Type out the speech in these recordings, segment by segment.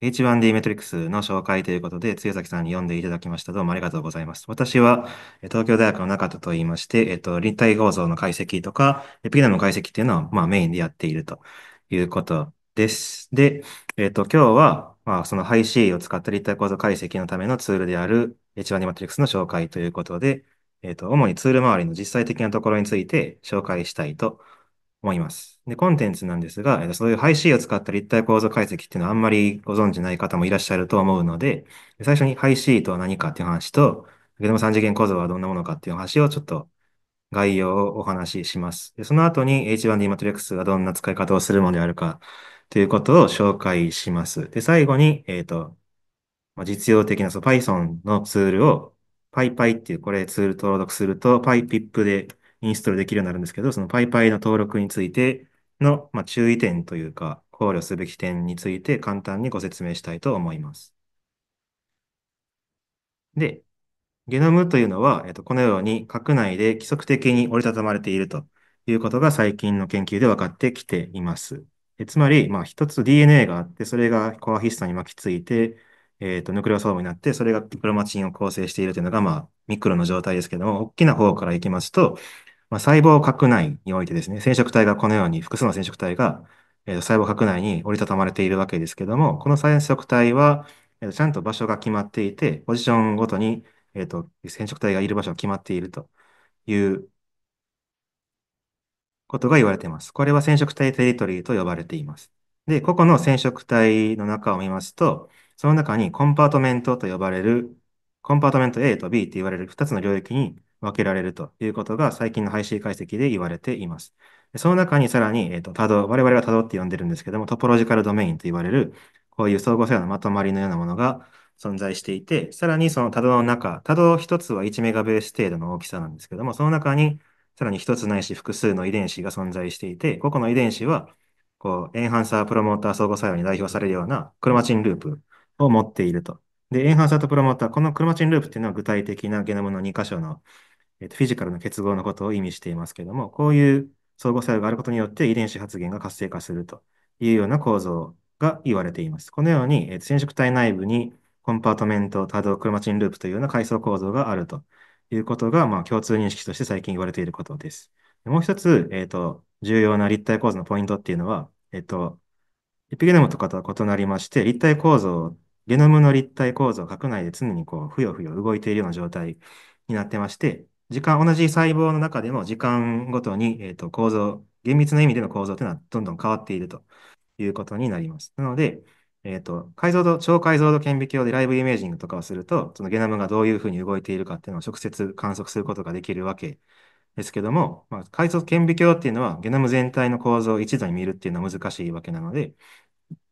H1D メトリックスの紹介ということで、露崎さんに読んでいただきました。どうもありがとうございます。私は、東京大学の中田と言いまして、えっと、立体構造の解析とか、エピナムの解析っていうのは、まあ、メインでやっているということです。で、えっと、今日は、まあ、そのハイシーを使った立体構造解析のためのツールである H1D メトリックスの紹介ということで、えっと、主にツール周りの実際的なところについて紹介したいと思います。で、コンテンツなんですが、えっと、そういうイシーを使った立体構造解析っていうのはあんまりご存知ない方もいらっしゃると思うので、最初にイシーとは何かっていう話と、ゲノム三次元構造はどんなものかっていう話をちょっと概要をお話しします。でその後に H1D マトリックスがどんな使い方をするのであるかということを紹介します。で、最後に、えっ、ー、と、まあ、実用的なそう Python のツールを PyPy っていうこれツール登録すると PyPip でインストールできるようになるんですけど、その PyPy の登録についての、まあ、注意点というか、考慮すべき点について簡単にご説明したいと思います。で、ゲノムというのは、えっと、このように核内で規則的に折りたたまれているということが最近の研究で分かってきています。えつまり、まあ、一つ DNA があって、それがコアヒストに巻きついて、えっ、ー、と、ヌクレオソームになって、それがプロマチンを構成しているというのが、まあ、ミクロの状態ですけども、大きな方から行きますと、まあ、細胞核内においてですね、染色体がこのように複数の染色体が、えー、細胞核内に折りたたまれているわけですけども、この染色体は、えー、ちゃんと場所が決まっていて、ポジションごとに、えーと、染色体がいる場所が決まっているということが言われています。これは染色体テリトリーと呼ばれています。で、個々の染色体の中を見ますと、その中にコンパートメントと呼ばれる、コンパートメント A と B って言われる2つの領域に分けられるということが最近の配信解析で言われています。その中にさらに、えっ、ー、と、多動、我々は多動って呼んでるんですけども、トポロジカルドメインと言われる、こういう相互作用のまとまりのようなものが存在していて、さらにその多動の中、多動一つは1メガベース程度の大きさなんですけども、その中にさらに一つないし複数の遺伝子が存在していて、個々の遺伝子は、こう、エンハンサー、プロモーター、相互作用に代表されるようなクロマチンループを持っているとで、エンハンサーとプロモーター、このクロマチンループっていうのは具体的なゲノムの2箇所の、えー、とフィジカルの結合のことを意味していますけれども、こういう相互作用があることによって遺伝子発現が活性化するというような構造が言われています。このように、えー、染色体内部にコンパートメント、多動、クロマチンループというような階層構造があるということが、まあ、共通認識として最近言われていることです。もう一つ、えっ、ー、と、重要な立体構造のポイントっていうのは、えっ、ー、と、エピゲノムとかとは異なりまして、立体構造ゲノムの立体構造、核内で常にこう、ふよふよ動いているような状態になってまして、時間、同じ細胞の中でも時間ごとに、えっ、と、構造、厳密な意味での構造というのはどんどん変わっているということになります。なので、えっ、と、解像度、超解像度顕微鏡でライブイメージングとかをすると、そのゲノムがどういうふうに動いているかっていうのを直接観測することができるわけですけども、まあ、解像度顕微鏡っていうのは、ゲノム全体の構造を一度に見るっていうのは難しいわけなので、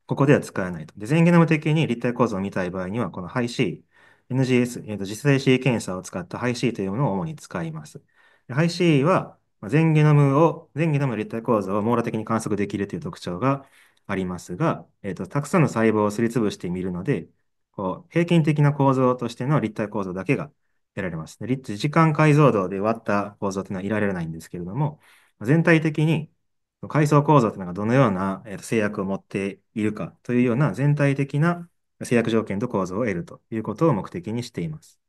ここでは使えないと。で、全ゲノム的に立体構造を見たい場合には、この HiC、NGS、えーと、実際 C 検査を使った HiC というものを主に使います。HiC は、全ゲノムを、全ゲノムの立体構造を網羅的に観測できるという特徴がありますが、えっ、ー、と、たくさんの細胞をすりつぶしてみるので、こう、平均的な構造としての立体構造だけが得られます。で、時間解像度で割った構造というのは得られないんですけれども、全体的に階層構造というのがどのような制約を持っているかというような全体的な制約条件と構造を得るということを目的にしています。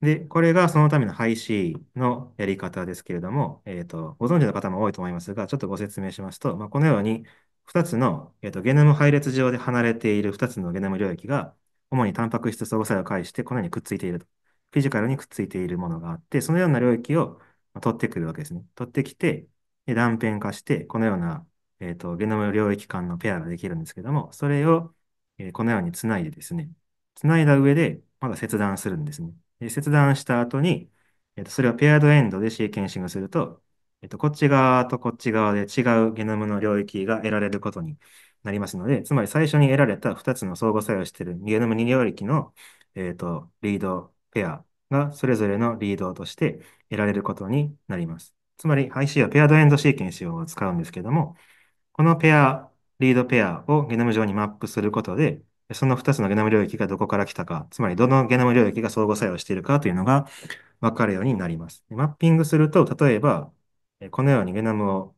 で、これがそのための廃止のやり方ですけれども、えっ、ー、と、ご存知の方も多いと思いますが、ちょっとご説明しますと、まあ、このように2つの、えーと、とゲノム配列上で離れている2つのゲノム領域が、主にタンパク質相互作用を介してこのようにくっついていると。フィジカルにくっついているものがあって、そのような領域を取ってくるわけですね。取ってきて、断片化して、このような、えっ、ー、と、ゲノム領域間のペアができるんですけども、それを、えー、このようにつないでですね、つないだ上で、まだ切断するんですね。で切断した後に、えっ、ー、と、それをペアードエンドでシーケンシングすると、えっ、と、こっち側とこっち側で違うゲノムの領域が得られることになりますので、つまり最初に得られた2つの相互作用しているゲノム2領域の、えっ、と、リードペアがそれぞれのリードとして得られることになります。つまり IC はペアドエンドシーケンスを使うんですけども、このペア、リードペアをゲノム上にマップすることで、その2つのゲノム領域がどこから来たか、つまりどのゲノム領域が相互作用しているかというのが分かるようになります。マッピングすると、例えば、このようにゲノムを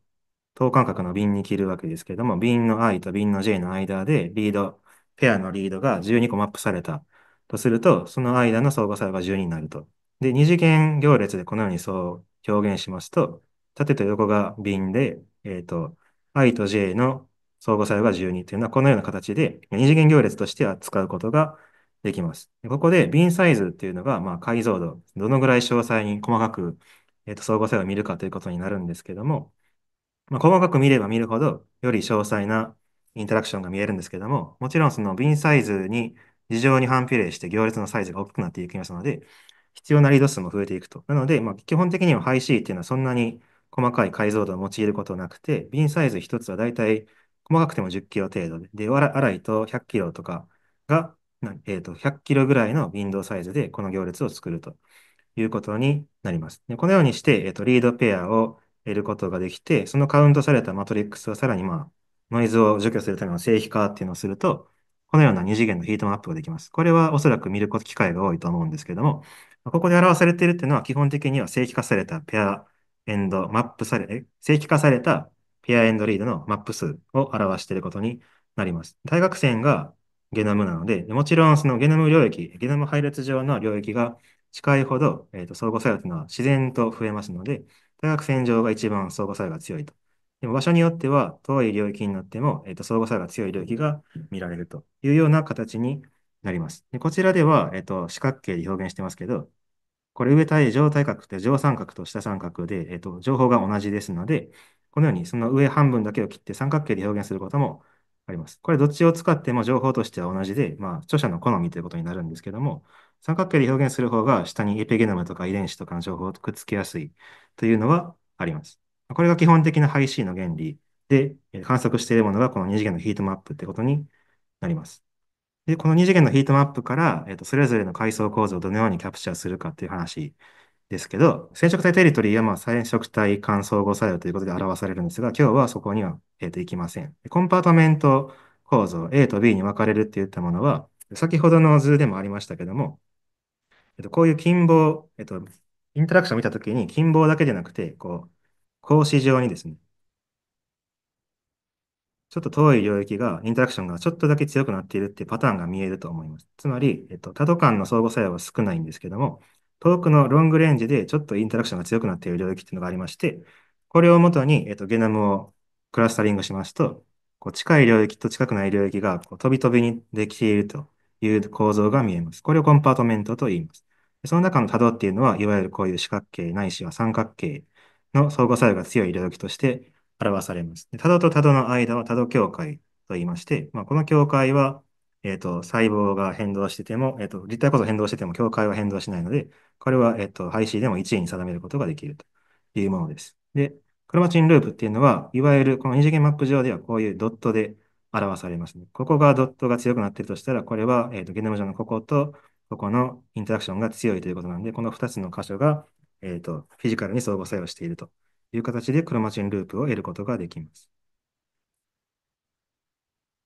等間隔の瓶に切るわけですけれども、瓶の i と瓶の j の間で、リード、ペアのリードが12個マップされたとすると、その間の相互作用が12になると。で、二次元行列でこのように相表現しますと、縦と横が瓶で、えっ、ー、と、i と j の相互作用が12というのはこのような形で二次元行列として扱うことができます。ここで瓶サイズっていうのが、まあ、解像度、どのぐらい詳細に細かく、えー、と相互作用を見るかということになるんですけども、まあ、細かく見れば見るほど、より詳細なインタラクションが見えるんですけども、もちろんその瓶サイズに事情に反比例して行列のサイズが大きくなっていきますので、必要なリード数も増えていくと。なので、まあ、基本的にはハイ C っていうのはそんなに細かい解像度を用いることなくて、瓶サイズ1つはだいたい細かくても10キロ程度で、で、粗いと100キロとかが、えっ、と、100キロぐらいの瓶ウサイズでこの行列を作るということになります。でこのようにして、えっ、と、リードペアを得ることができて、そのカウントされたマトリックスをさらにまあ、ノイズを除去するための正比化っていうのをすると、このような二次元のヒートマップができます。これはおそらく見ること機会が多いと思うんですけども、ここで表されているっていうのは基本的には正規化されたペアエンドマップされ、正規化されたペアエンドリードのマップ数を表していることになります。大学線がゲノムなので、もちろんそのゲノム領域、ゲノム配列上の領域が近いほど、えーと、相互作用というのは自然と増えますので、大学線上が一番相互作用が強いと。でも場所によっては遠い領域になっても、えーと相互作用が強い領域が見られるというような形になります。でこちらでは、えっと、四角形で表現してますけど、これ上対上対角って上三角と下三角で、えっと、情報が同じですので、このようにその上半分だけを切って三角形で表現することもあります。これどっちを使っても情報としては同じで、まあ、著者の好みということになるんですけども、三角形で表現する方が下にエペゲノムとか遺伝子とかの情報をくっつけやすいというのはあります。これが基本的な配信の原理で、観測しているものがこの二次元のヒートマップってことになります。で、この二次元のヒートマップから、えっと、それぞれの階層構造をどのようにキャプチャーするかっていう話ですけど、染色体テリトリーはまあ染色体間相互作用ということで表されるんですが、今日はそこには、えっと、いきません。コンパートメント構造 A と B に分かれるって言ったものは、先ほどの図でもありましたけども、えっと、こういう近傍、えっと、インタラクションを見たときに、近傍だけじゃなくて、こう、格子状にですね、ちょっと遠い領域が、インタラクションがちょっとだけ強くなっているっていうパターンが見えると思います。つまり、えっと、多度間の相互作用は少ないんですけども、遠くのロングレンジでちょっとインタラクションが強くなっている領域っていうのがありまして、これをもとに、えっと、ゲノムをクラスタリングしますと、こう近い領域と近くない領域がこう飛び飛びにできているという構造が見えます。これをコンパートメントと言います。その中の多動っていうのは、いわゆるこういう四角形ないしは三角形の相互作用が強い領域として表されます。タドとタドの間はタド境界と言いまして、まあ、この境界は、えっ、ー、と、細胞が変動してても、えっ、ー、と、立体こそ変動してても境界は変動しないので、これは、えっ、ー、と、配信 C でも1位に定めることができるというものです。で、クロマチンループっていうのは、いわゆるこの二次元マップ上ではこういうドットで表されますね。ここがドットが強くなっているとしたら、これは、えっ、と、ゲノム上のこことここのインタラクションが強いということなんで、この2つの箇所が、えっ、と、フィジカルに相互作用しているという形でクロマチンループを得ることができます。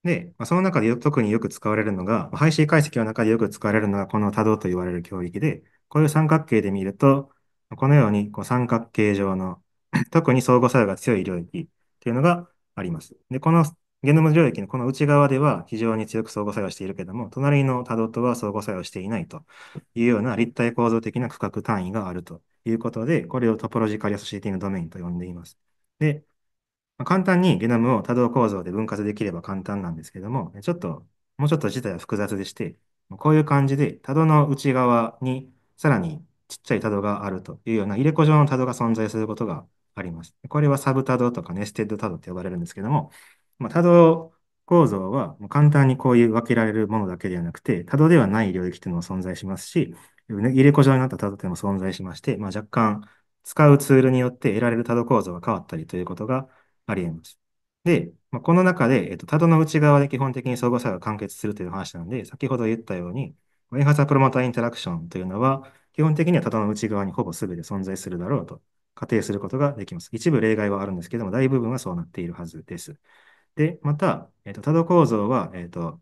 で、その中で特によく使われるのが、配信解析の中でよく使われるのがこの多動と言われる領域で、こういう三角形で見ると、このようにこう三角形状の、特に相互作用が強い領域というのがあります。で、このゲノム領域のこの内側では非常に強く相互作用しているけども、隣の多ドとは相互作用していないというような立体構造的な区画単位があるということで、これをトポロジカリアソシエティングドメインと呼んでいます。で、まあ、簡単にゲノムを多動構造で分割できれば簡単なんですけども、ちょっと、もうちょっと自体は複雑でして、こういう感じで多ドの内側にさらにちっちゃい多ドがあるというような入れ子状の多ドが存在することがあります。これはサブ多ドとかネステッド多ドって呼ばれるんですけども、まあ、多動構造はもう簡単にこういう分けられるものだけではなくて、多動ではない領域というのも存在しますし、入れ子状になった多動というのも存在しまして、まあ、若干使うツールによって得られる多動構造が変わったりということがあり得ます。で、まあ、この中で、えっと、多動の内側で基本的に相互作用が完結するという話なので、先ほど言ったように、エンハサプロモーターインタラクションというのは、基本的には多動の内側にほぼ全て存在するだろうと仮定することができます。一部例外はあるんですけども、大部分はそうなっているはずです。で、また、えっと、多度構造は、えっと、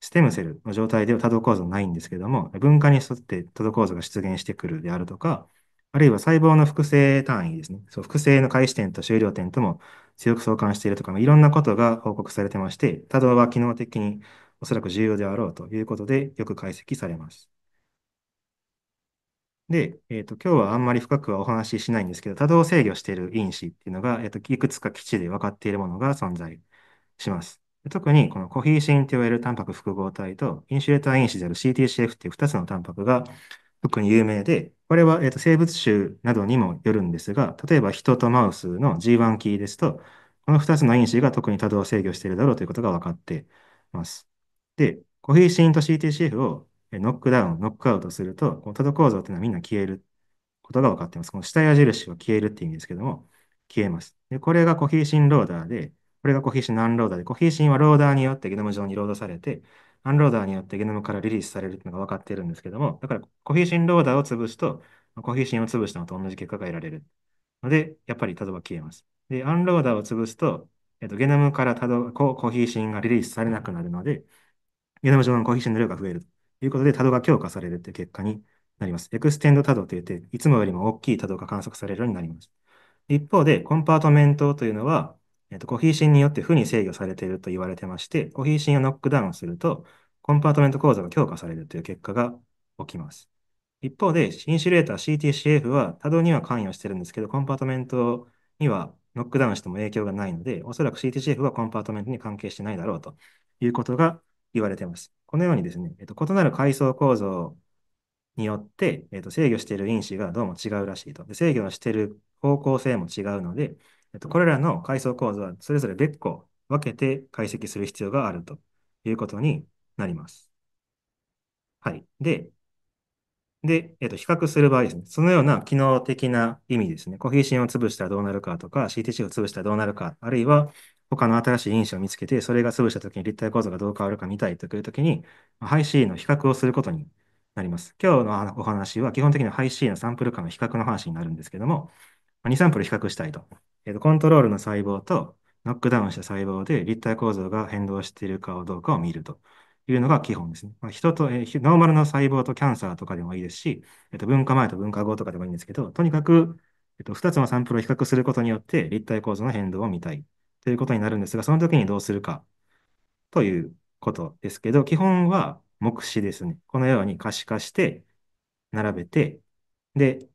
ステムセルの状態では多度構造ないんですけども、分化に沿って多度構造が出現してくるであるとか、あるいは細胞の複製単位ですね。そう、複製の開始点と終了点とも強く相関しているとか、いろんなことが報告されてまして、多動は機能的におそらく重要であろうということで、よく解析されます。で、えっと、今日はあんまり深くはお話ししないんですけど、多動制御している因子っていうのが、えっと、いくつか基地で分かっているものが存在します。特に、このコヒーシンと言われるタンパク複合体と、インシュレーター因子である CTCF っていう2つのタンパクが特に有名で、これは、えっと、生物種などにもよるんですが、例えば人とマウスの G1 キーですと、この2つの因子が特に多動制御しているだろうということが分かっています。で、コヒーシンと CTCF をノックダウン、ノックアウトすると、この多度構造っていうのはみんな消えることが分かっています。この下矢印は消えるっていう意味ですけども、消えます。で、これがコヒーシンローダーで、これがコヒーシンアンローダーで、コヒーシンはローダーによってゲノム上にロードされて、アンローダーによってゲノムからリリースされるっていうのが分かっているんですけども、だからコヒーシンローダーを潰すと、コヒーシンを潰したのと同じ結果が得られる。ので、やっぱり多度は消えます。で、アンローダーを潰すと、えっと、ゲノムから多度コヒーシンがリリースされなくなるので、ゲノム上のコヒーシンの量が増える。いうことで、多ドが強化されるという結果になります。エクステンド多ドといって、いつもよりも大きい多ドが観測されるようになります。一方で、コンパートメントというのは、えっと、コヒーシンによって負に制御されていると言われてまして、コヒーシンをノックダウンすると、コンパートメント構造が強化されるという結果が起きます。一方で、インシュレーター CTCF は多動には関与してるんですけど、コンパートメントにはノックダウンしても影響がないので、おそらく CTCF はコンパートメントに関係してないだろうということが言われています。このようにですね、えっと、異なる階層構造によって、えっと、制御している因子がどうも違うらしいと。で制御している方向性も違うので、えっと、これらの階層構造はそれぞれ別個分けて解析する必要があるということになります。はい。で、で、えっと、比較する場合ですね。そのような機能的な意味ですね。コヒーシンを潰したらどうなるかとか、CTC を潰したらどうなるか、あるいは、他の新しい因子を見つけて、それが潰したときに立体構造がどう変わるか見たいというときに、ハイ C の比較をすることになります。今日のお話は基本的にはハイ C のサンプル間の比較の話になるんですけども、2サンプル比較したいと。えー、とコントロールの細胞とノックダウンした細胞で立体構造が変動しているかどうかを見るというのが基本ですね。まあ、人と、えー、ノーマルの細胞とキャンサーとかでもいいですし、えー、と文化前と文化後とかでもいいんですけど、とにかく、えー、と2つのサンプルを比較することによって立体構造の変動を見たいということになるんですが、その時にどうするかということですけど、基本は目視ですね。このように可視化して、並べて、で、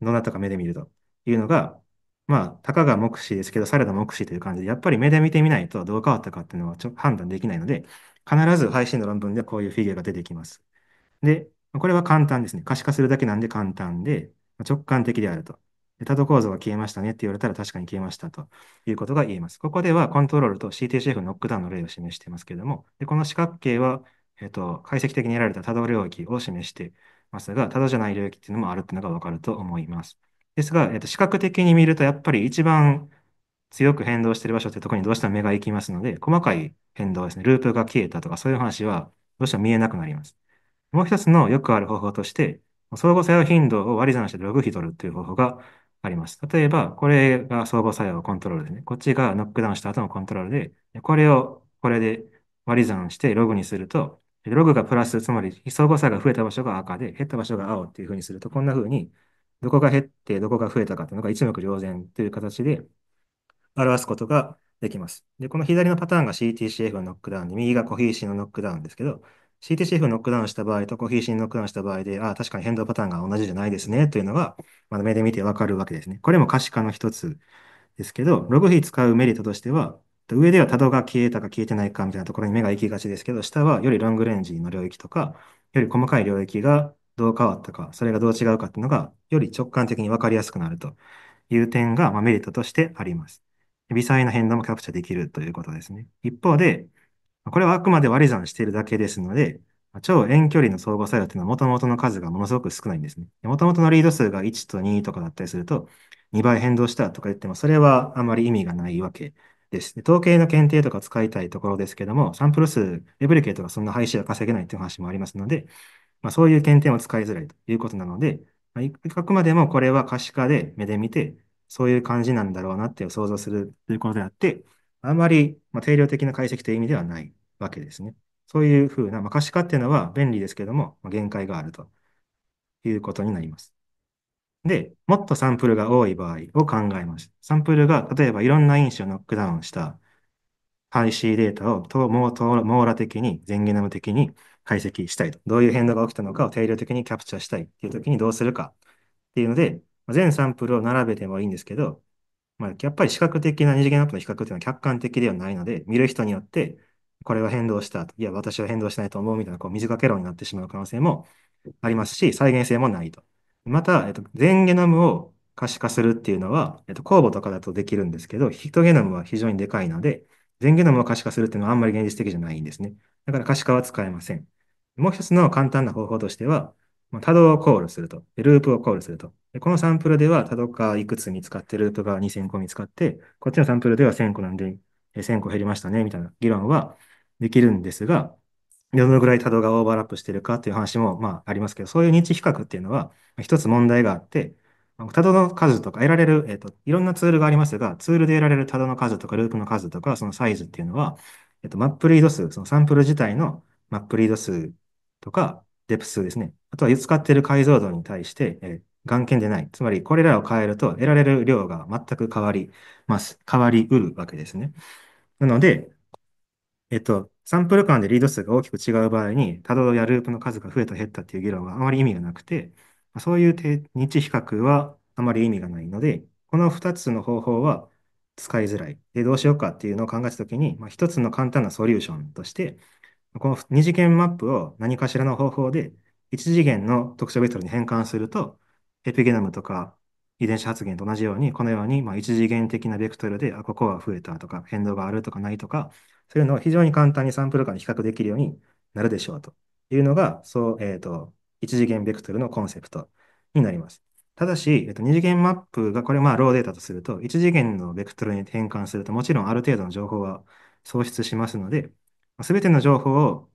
どなたか目で見るというのが、まあ、たかが目視ですけど、されど目視という感じで、やっぱり目で見てみないとどう変わったかっていうのはちょ判断できないので、必ず配信の論文でこういうフィギュアが出てきます。で、これは簡単ですね。可視化するだけなんで簡単で、直感的であると。メタド構造が消えましたねって言われたら確かに消えましたということが言えます。ここではコントロールと CTCF ノックダウンの例を示していますけれども、でこの四角形は、えと、解析的に得られた多動領域を示していますが、多動じゃない領域っていうのもあるっていうのがわかると思います。ですが、えと、視覚的に見るとやっぱり一番強く変動している場所ってところにどうしても目が行きますので、細かい変動ですね、ループが消えたとかそういう話はどうしても見えなくなります。もう一つのよくある方法として、相互作用頻度を割り算してログ比取るという方法があります。例えば、これが相互作用コントロールですね。こっちがノックダウンした後のコントロールで、これをこれで割り算してログにすると、ログがプラス、つまり相互作用が増えた場所が赤で、減った場所が青っていうふうにすると、こんなふうに、どこが減って、どこが増えたかっていうのが一目瞭然という形で表すことができます。で、この左のパターンが CTCF のノックダウンで、右がコヒーシーのノックダウンですけど、CTCF ノックダウンした場合とコーヒーシンノックダウンした場合で、ああ、確かに変動パターンが同じじゃないですね、というのが、まあ、目で見てわかるわけですね。これも可視化の一つですけど、ログ比使うメリットとしては、上では多動が消えたか消えてないかみたいなところに目が行きがちですけど、下はよりロングレンジの領域とか、より細かい領域がどう変わったか、それがどう違うかっていうのが、より直感的にわかりやすくなるという点が、まあ、メリットとしてあります。微細な変動もキャプチャできるということですね。一方で、これはあくまで割り算しているだけですので、超遠距離の相互作用というのは元々の数がものすごく少ないんですね。元々のリード数が1と2とかだったりすると、2倍変動したとか言っても、それはあまり意味がないわけです。で統計の検定とか使いたいところですけども、サンプル数、レプリケートがそんな配止は稼げないという話もありますので、まあ、そういう検定も使いづらいということなので、まあ、あくまでもこれは可視化で目で見て、そういう感じなんだろうなって想像するということであって、あまり、ま定量的な解析という意味ではないわけですね。そういうふうな、まあ、可視化っていうのは便利ですけども、ま限界があるということになります。で、もっとサンプルが多い場合を考えます。サンプルが、例えばいろんな因子をノックダウンした IC データをと網網羅的に、全ゲノム的に解析したいと。どういう変動が起きたのかを定量的にキャプチャーしたいっていう時にどうするかっていうので、全サンプルを並べてもいいんですけど、まあ、やっぱり視覚的な二次元アップの比較っていうのは客観的ではないので、見る人によって、これは変動したいや、私は変動しないと思うみたいな、こう、水掛け論になってしまう可能性もありますし、再現性もないと。また、えっと、全ゲノムを可視化するっていうのは、えっと、公募とかだとできるんですけど、ヒトゲノムは非常にでかいので、全ゲノムを可視化するっていうのはあんまり現実的じゃないんですね。だから可視化は使えません。もう一つの簡単な方法としては、多動をコールすると。ループをコールすると。このサンプルでは多動化いくつ見つかって、ループが2000個見つかって、こっちのサンプルでは1000個なんで、1000個減りましたね、みたいな議論はできるんですが、どのぐらい多動がオーバーラップしてるかという話も、まあ、ありますけど、そういう日比較っていうのは、一つ問題があって、多動の数とか得られる、えっ、ー、と、いろんなツールがありますが、ツールで得られる多動の数とか、ループの数とか、そのサイズっていうのは、えっ、ー、と、マップリード数、そのサンプル自体のマップリード数とか、デプスですね。あとは使っている解像度に対して、えー、眼見でない。つまり、これらを変えると得られる量が全く変わります。変わりうるわけですね。なので、えっと、サンプル間でリード数が大きく違う場合に、多動やループの数が増えた減ったっていう議論はあまり意味がなくて、そういう日比較はあまり意味がないので、この2つの方法は使いづらい。で、どうしようかっていうのを考えたときに、まあ、1つの簡単なソリューションとして、この二次元マップを何かしらの方法で一次元の特徴ベクトルに変換すると、エピゲノムとか遺伝子発現と同じように、このようにまあ次元的なベクトルで、あ、ここは増えたとか、変動があるとかないとか、そういうのを非常に簡単にサンプル間で比較できるようになるでしょうというのが、そう、えっ、と、一次元ベクトルのコンセプトになります。ただし、えっと、次元マップがこれまあローデータとすると、一次元のベクトルに変換すると、もちろんある程度の情報は喪失しますので、すべての情報を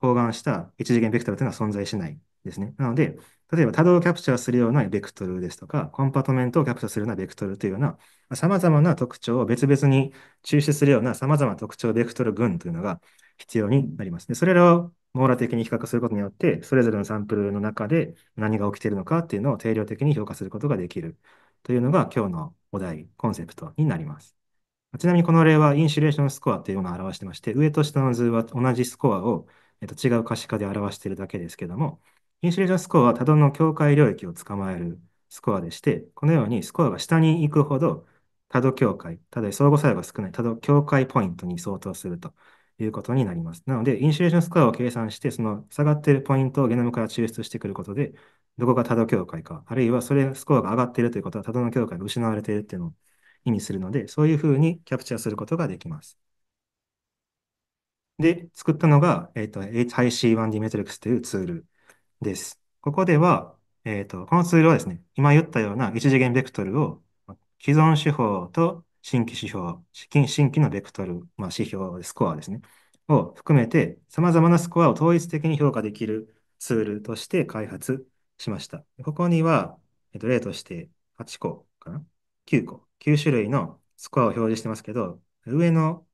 包含した一次元ベクトルというのは存在しないですね。なので、例えば多動をキャプチャーするようなベクトルですとか、コンパートメントをキャプチャーするようなベクトルというような、様々な特徴を別々に抽出するような様々な特徴ベクトル群というのが必要になります。で、それらを網羅的に比較することによって、それぞれのサンプルの中で何が起きているのかっていうのを定量的に評価することができるというのが今日のお題、コンセプトになります。ちなみにこの例はインシュレーションスコアというものを表してまして、上と下の図は同じスコアを、えっと、違う可視化で表しているだけですけども、インシュレーションスコアは多動の境界領域を捕まえるスコアでして、このようにスコアが下に行くほど多度境界、ただ相互作用が少ない多度境界ポイントに相当するということになります。なので、インシュレーションスコアを計算して、その下がっているポイントをゲノムから抽出してくることで、どこが多度境界か、あるいはそれスコアが上がっているということは多度の境界が失われているっていうのを意味するので、そういうふうにキャプチャーすることができます。で、作ったのが、えっ、ー、と、HIC1D Metrics というツールです。ここでは、えっ、ー、と、このツールはですね、今言ったような一次元ベクトルを、既存手法と新規指標、新規のベクトル、まあ、指標、スコアですね、を含めて、様々なスコアを統一的に評価できるツールとして開発しました。ここには、えっ、ー、と、例として8個かな ?9 個9種類のスコアを表示してますけど、上の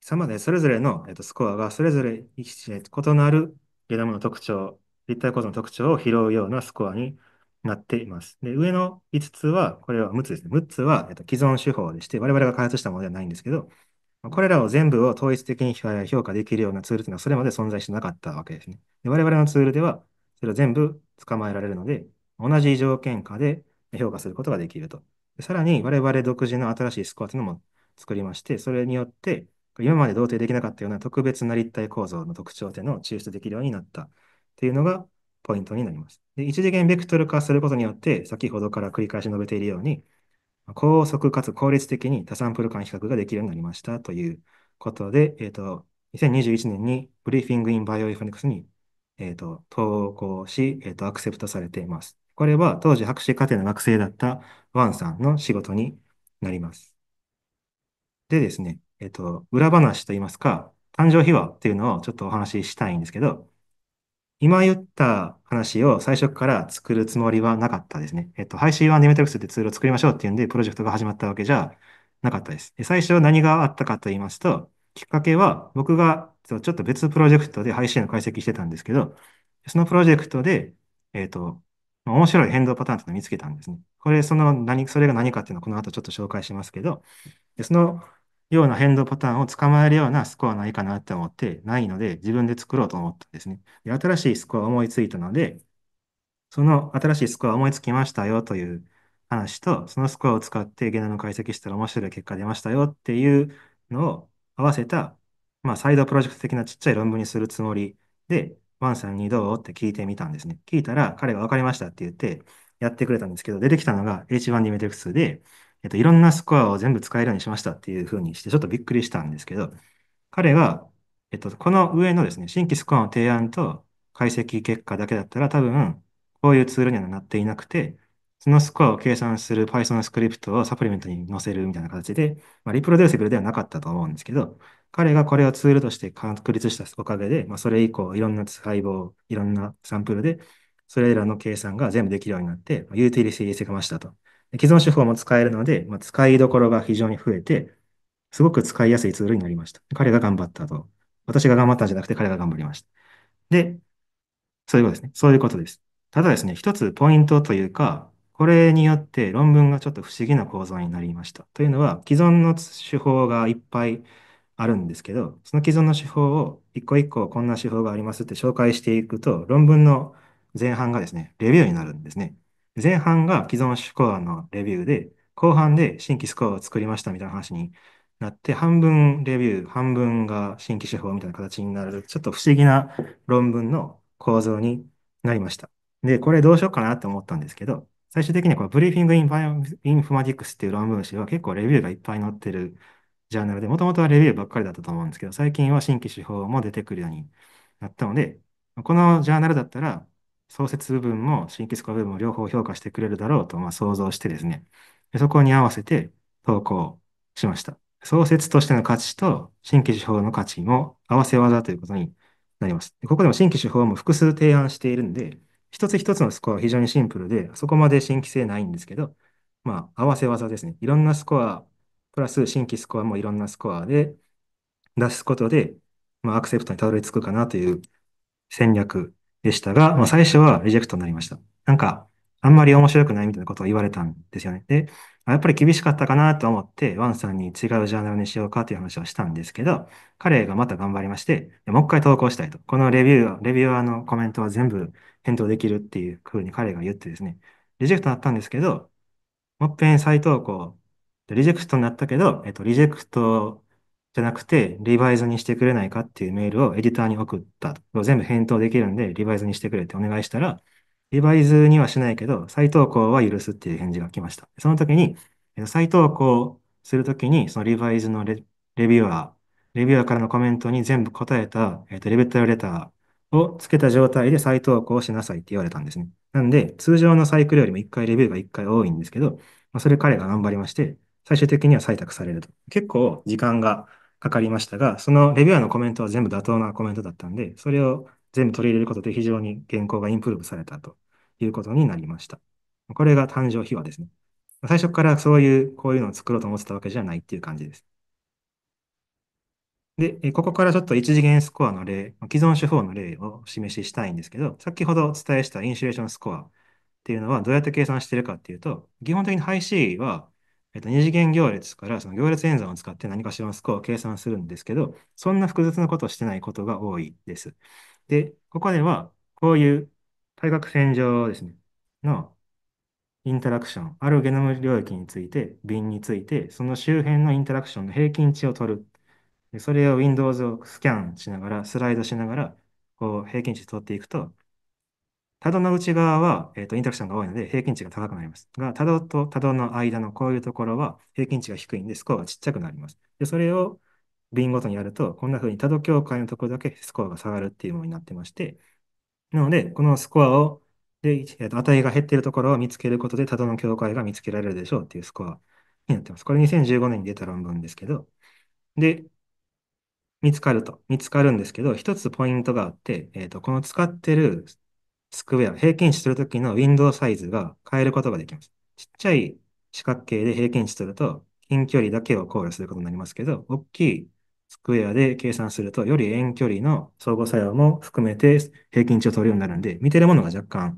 様でそれぞれの、えっと、スコアがそれぞれ異なるゲノムの特徴、立体構造の特徴を拾うようなスコアになっています。で、上の5つは、これは6つですね。6つは、えっと、既存手法でして、我々が開発したものではないんですけど、これらを全部を統一的に評価できるようなツールというのはそれまで存在してなかったわけですね。で我々のツールでは、それを全部捕まえられるので、同じ条件下で評価することができると。さらに我々独自の新しいスコアというのも作りまして、それによって、今まで同定できなかったような特別な立体構造の特徴というのを抽出できるようになったというのがポイントになります。で一次元ベクトル化することによって、先ほどから繰り返し述べているように、高速かつ効率的に多サンプル間比較ができるようになりましたということで、えー、と、2021年にブリーフィングインバイオイフォニクスに、えー、と、投稿し、えー、と、アクセプトされています。これは当時博士課程の学生だったワンさんの仕事になります。でですね、えっと、裏話といいますか、誕生秘話っていうのをちょっとお話ししたいんですけど、今言った話を最初から作るつもりはなかったですね。えっと、配信はデメトリクスってツールを作りましょうっていうんで、プロジェクトが始まったわけじゃなかったです。で最初何があったかと言いますと、きっかけは僕がちょっと別プロジェクトで配信の解析してたんですけど、そのプロジェクトで、えっと、面白い変動パターンというのを見つけたんですね。これ、その何、それが何かっていうのをこの後ちょっと紹介しますけど、でそのような変動パターンを捕まえるようなスコアないかなって思って、ないので自分で作ろうと思ったんですね。で、新しいスコアを思いついたので、その新しいスコアを思いつきましたよという話と、そのスコアを使ってゲノム解析したら面白い結果出ましたよっていうのを合わせた、まあ、サイドプロジェクト的なちっちゃい論文にするつもりで、ワンさんにどうって聞いてみたんですね。聞いたら、彼が分かりましたって言って、やってくれたんですけど、出てきたのが H1D メテリクスで、えっと、いろんなスコアを全部使えるようにしましたっていうふうにして、ちょっとびっくりしたんですけど、彼が、えっと、この上のですね、新規スコアの提案と解析結果だけだったら、多分、こういうツールにはなっていなくて、そのスコアを計算する Python スクリプトをサプリメントに載せるみたいな形で、まあ、リプロデューシブルではなかったと思うんですけど、彼がこれをツールとして確立したおかげで、まあ、それ以降、いろんな細胞、いろんなサンプルで、それらの計算が全部できるようになって、ユーティリティが増したと。既存手法も使えるので、まあ、使いどころが非常に増えて、すごく使いやすいツールになりました。彼が頑張ったと。私が頑張ったんじゃなくて彼が頑張りました。で、そういうことですね。そういうことです。ただですね、一つポイントというか、これによって論文がちょっと不思議な構造になりました。というのは、既存の手法がいっぱいあるんですけど、その既存の手法を一個一個こんな手法がありますって紹介していくと、論文の前半がですね、レビューになるんですね。前半が既存スコアのレビューで、後半で新規スコアを作りましたみたいな話になって、半分レビュー、半分が新規手法みたいな形になる、ちょっと不思議な論文の構造になりました。で、これどうしようかなって思ったんですけど、最終的にこのブリーフィングインフォマティクスっていう論文集は結構レビューがいっぱい載ってるジャーナルで、もともとはレビューばっかりだったと思うんですけど、最近は新規手法も出てくるようになったので、このジャーナルだったら、創設部分も新規スコア部分も両方評価してくれるだろうとま想像してですね、そこに合わせて投稿しました。創設としての価値と新規手法の価値も合わせ技ということになります。ここでも新規手法も複数提案しているんで、一つ一つのスコアは非常にシンプルで、そこまで新規性ないんですけど、まあ、合わせ技ですね。いろんなスコアプラス新規スコアもいろんなスコアで出すことで、まあ、アクセプトにたどり着くかなという戦略でしたが、まあ、最初はリジェクトになりました。なんか、あんまり面白くないみたいなことを言われたんですよね。で、やっぱり厳しかったかなと思って、ワンさんに違うジャーナルにしようかという話をしたんですけど、彼がまた頑張りまして、もう一回投稿したいと。このレビュー、レビューはのコメントは全部返答できるっていうふうに彼が言ってですね、リジェクトなったんですけど、もっぺん再投稿リジェクトになったけど、えっと、リジェクトじゃなくて、リバイズにしてくれないかっていうメールをエディターに送った。全部返答できるんで、リバイズにしてくれってお願いしたら、リバイズにはしないけど、再投稿は許すっていう返事が来ました。その時に、再投稿するときに、そのリバイズのレビューアー、レビューアーからのコメントに全部答えた、えっと、レベットレターをつけた状態で再投稿しなさいって言われたんですね。なんで、通常のサイクルよりも1回レビューが1回多いんですけど、それ彼が頑張りまして、最終的には採択されると。結構時間がかかりましたが、そのレビュアーのコメントは全部妥当なコメントだったんで、それを全部取り入れることで非常に原稿がインプルーブされたということになりました。これが誕生秘話ですね。最初からそういう、こういうのを作ろうと思ってたわけじゃないっていう感じです。で、ここからちょっと一次元スコアの例、既存手法の例をお示ししたいんですけど、先ほどお伝えしたインシュレーションスコアっていうのはどうやって計算してるかっていうと、基本的にハイ C はえっと、二次元行列からその行列演算を使って何かしらのスコアを計算するんですけど、そんな複雑なことをしてないことが多いです。で、ここでは、こういう対角線上ですね、のインタラクション、あるゲノム領域について、瓶について、その周辺のインタラクションの平均値を取る。でそれを Windows をスキャンしながら、スライドしながら、こう平均値取っていくと、多動の内側は、えーと、インタラクションが多いので平均値が高くなります。が、多動と多動の間のこういうところは平均値が低いんでスコアが小さくなります。で、それを瓶ごとにやると、こんな風に多度境界のところだけスコアが下がるっていうものになってまして、なので、このスコアを、で、えー、と値が減っているところを見つけることで多度の境界が見つけられるでしょうっていうスコアになってます。これ2015年に出た論文ですけど、で、見つかると。見つかるんですけど、一つポイントがあって、えっ、ー、と、この使ってるスクエア、平均値するときのウィンドウサイズが変えることができます。ちっちゃい四角形で平均値取ると、近距離だけを考慮することになりますけど、大きいスクエアで計算すると、より遠距離の相互作用も含めて平均値を取るようになるんで、見てるものが若干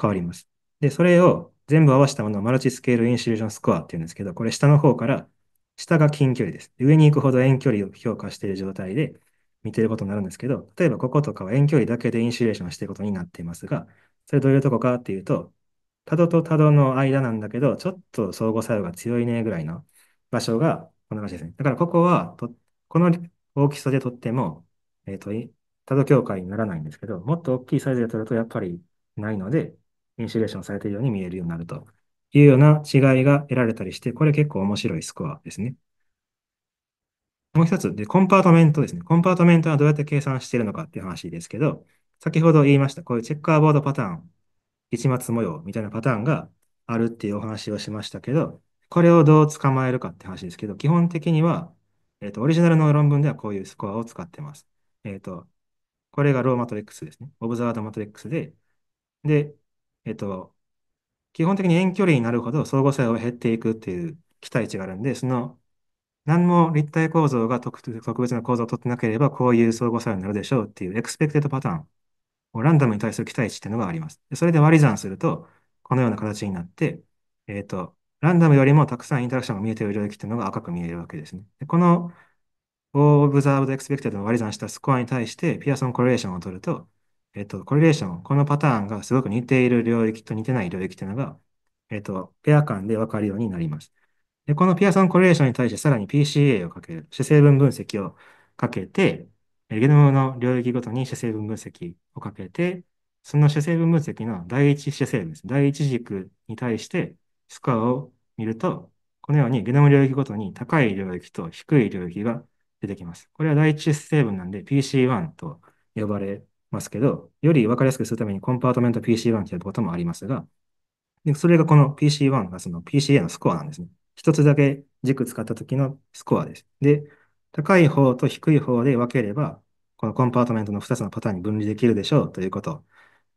変わります。で、それを全部合わせたものをマルチスケールインシューションスコアっていうんですけど、これ下の方から、下が近距離です。上に行くほど遠距離を評価している状態で、見てることになるんですけど、例えばこことかは遠距離だけでインシュレーションしていることになっていますが、それどういうとこかっていうと、タドとタドの間なんだけど、ちょっと相互作用が強いねぐらいの場所がこんな感じですね。だからここはと、この大きさでとっても、えっ、ー、と、タド境界にならないんですけど、もっと大きいサイズで取るとやっぱりないので、インシュレーションされているように見えるようになるというような違いが得られたりして、これ結構面白いスコアですね。もう一つで、コンパートメントですね。コンパートメントはどうやって計算しているのかっていう話ですけど、先ほど言いました、こういうチェッカーボードパターン、一末模様みたいなパターンがあるっていうお話をしましたけど、これをどう捕まえるかって話ですけど、基本的には、えっ、ー、と、オリジナルの論文ではこういうスコアを使ってます。えっ、ー、と、これがローマトリックスですね。オブザードマトリックスで、で、えっ、ー、と、基本的に遠距離になるほど相互作用が減っていくっていう期待値があるんで、その何も立体構造が特別な構造をとってなければ、こういう相互作用になるでしょうっていうエクスペクテッドパターン、をランダムに対する期待値っていうのがあります。それで割り算すると、このような形になって、えっ、ー、と、ランダムよりもたくさんインタラクションが見えている領域っていうのが赤く見えるわけですね。でこの Observed Expected の割り算したスコアに対して、ピアソンコレレーションを取ると、えっ、ー、と、コレレーション、このパターンがすごく似ている領域と似てない領域っていうのが、えっ、ー、と、ペア間で分かるようになります。で、このピアソンコレーションに対してさらに PCA をかける、主成分分析をかけて、ゲノムの領域ごとに主成分分析をかけて、その主成分分析の第一主成分です。第一軸に対してスコアを見ると、このようにゲノム領域ごとに高い領域と低い領域が出てきます。これは第一主成分なんで PC1 と呼ばれますけど、より分かりやすくするためにコンパートメント PC1 と呼ぶこともありますが、でそれがこの PC1 がその PCA のスコアなんですね。一つだけ軸使った時のスコアです。で、高い方と低い方で分ければ、このコンパートメントの2つのパターンに分離できるでしょうということ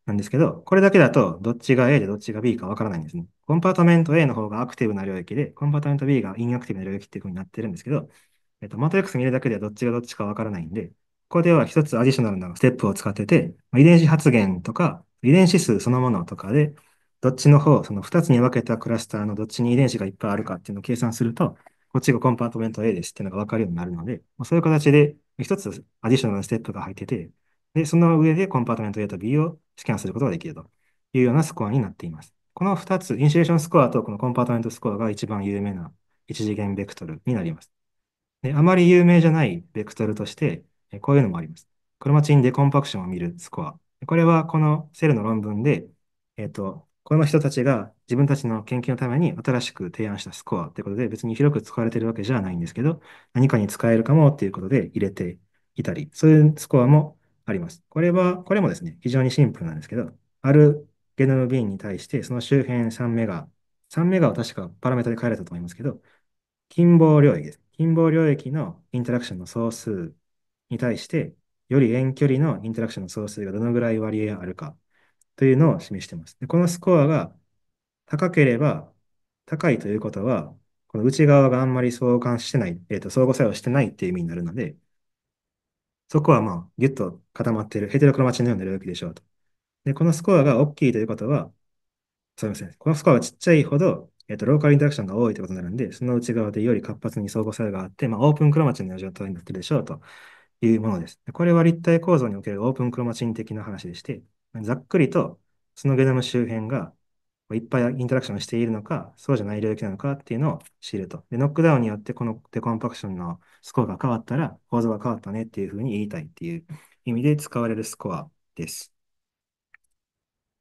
なんですけど、これだけだとどっちが A でどっちが B かわからないんですね。コンパートメント A の方がアクティブな領域で、コンパートメント B がインアクティブな領域っていう風になってるんですけど、えっと、マトリックス見るだけではどっちがどっちかわからないんで、ここでは一つアディショナルなステップを使ってて、遺伝子発現とか、遺伝子数そのものとかで、どっちの方、その2つに分けたクラスターのどっちに遺伝子がいっぱいあるかっていうのを計算すると、こっちがコンパートメント A ですっていうのが分かるようになるので、そういう形で1つアディショナルステップが入ってて、で、その上でコンパートメント A と B をスキャンすることができるというようなスコアになっています。この2つ、インシュレーションスコアとこのコンパートメントスコアが一番有名な一次元ベクトルになります。で、あまり有名じゃないベクトルとして、こういうのもあります。クロマチンデコンパクションを見るスコア。これはこのセルの論文で、えっ、ー、と、この人たちが自分たちの研究のために新しく提案したスコアということで、別に広く使われているわけじゃないんですけど、何かに使えるかもっていうことで入れていたり、そういうスコアもあります。これは、これもですね、非常にシンプルなんですけど、あるゲノムンに対して、その周辺3メガ、3メガは確かパラメータで変えられたと思いますけど、近傍領域です。近傍領域のインタラクションの総数に対して、より遠距離のインタラクションの総数がどのぐらい割合あるかというのを示しています。でこのスコアが高ければ高いということは、この内側があんまり相関してない、えっ、ー、と、相互作用してないっていう意味になるので、そこはまあ、ぎゅっと固まっている、ヘテロクロマチンのような領域でしょうと。で、このスコアが大きいということは、すみません。このスコアがちっちゃいほど、えっ、ー、と、ローカルインタラクションが多いということになるんで、その内側でより活発に相互作用があって、まあ、オープンクロマチンの状態になってるでしょうというものです。でこれは立体構造におけるオープンクロマチン的な話でして、ざっくりと、そのゲノム周辺がいっぱいインタラクションしているのか、そうじゃない領域なのかっていうのを知ると。で、ノックダウンによってこのデコンパクションのスコアが変わったら、構造が変わったねっていうふうに言いたいっていう意味で使われるスコアです。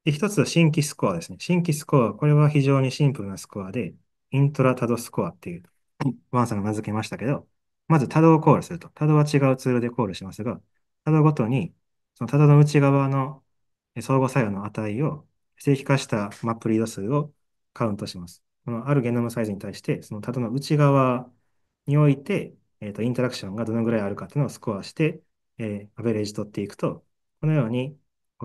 で、一つは新規スコアですね。新規スコア、これは非常にシンプルなスコアで、イントラタドスコアっていう、ワンさんが名付けましたけど、まずタドをコールすると。タドは違うツールでコールしますが、タドごとに、そのタドの内側の相互作用の値を正規化したマップリード数をカウントします。このあるゲノムサイズに対して、その縦の内側において、えーと、インタラクションがどのぐらいあるかっていうのをスコアして、えー、アベレージ取っていくと、このように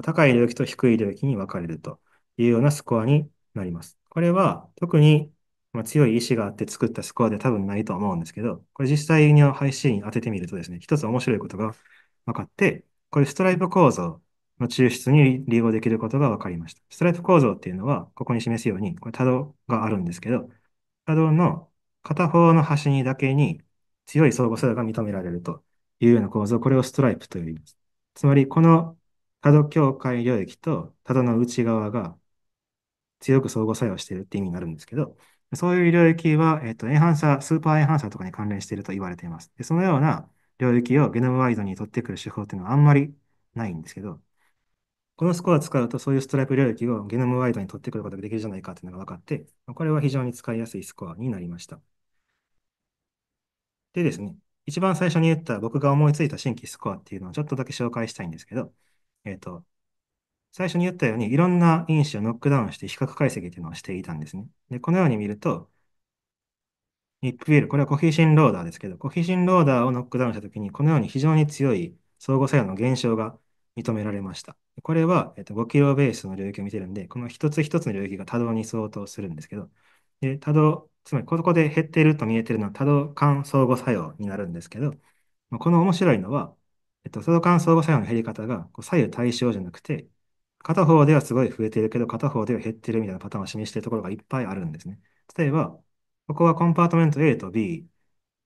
高い領域と低い領域に分かれるというようなスコアになります。これは特に強い意志があって作ったスコアで多分ないと思うんですけど、これ実際に配信に当ててみるとですね、一つ面白いことが分かって、こういうストライプ構造の抽出に利用できることが分かりました。ストライプ構造っていうのは、ここに示すように、これ多動があるんですけど、多動の片方の端にだけに強い相互作用が認められるというような構造、これをストライプと呼びます。つまり、この多度境界領域と多度の内側が強く相互作用しているって意味になるんですけど、そういう領域は、えっと、エンハンサー、スーパーエンハンサーとかに関連していると言われています。でそのような領域をゲノムワイドに取ってくる手法っていうのはあんまりないんですけど、このスコアを使うと、そういうストライプ領域をゲノムワイドに取ってくることができるじゃないかというのが分かって、これは非常に使いやすいスコアになりました。でですね、一番最初に言った僕が思いついた新規スコアっていうのをちょっとだけ紹介したいんですけど、えっ、と、最初に言ったように、いろんな因子をノックダウンして比較解析っていうのをしていたんですね。で、このように見ると、ニクフ p ール、これはコヒシンローダーですけど、コヒシンローダーをノックダウンしたときに、このように非常に強い相互作用の減少が認められました。これは、えっと、5キロベースの領域を見てるんで、この一つ一つの領域が多動に相当するんですけど、で多動、つまりここで減っていると見えてるのは多動間相互作用になるんですけど、この面白いのは、えっと、多動間相互作用の減り方がこう左右対称じゃなくて、片方ではすごい増えてるけど、片方では減ってるみたいなパターンを示しているところがいっぱいあるんですね。例えば、ここはコンパートメント A と B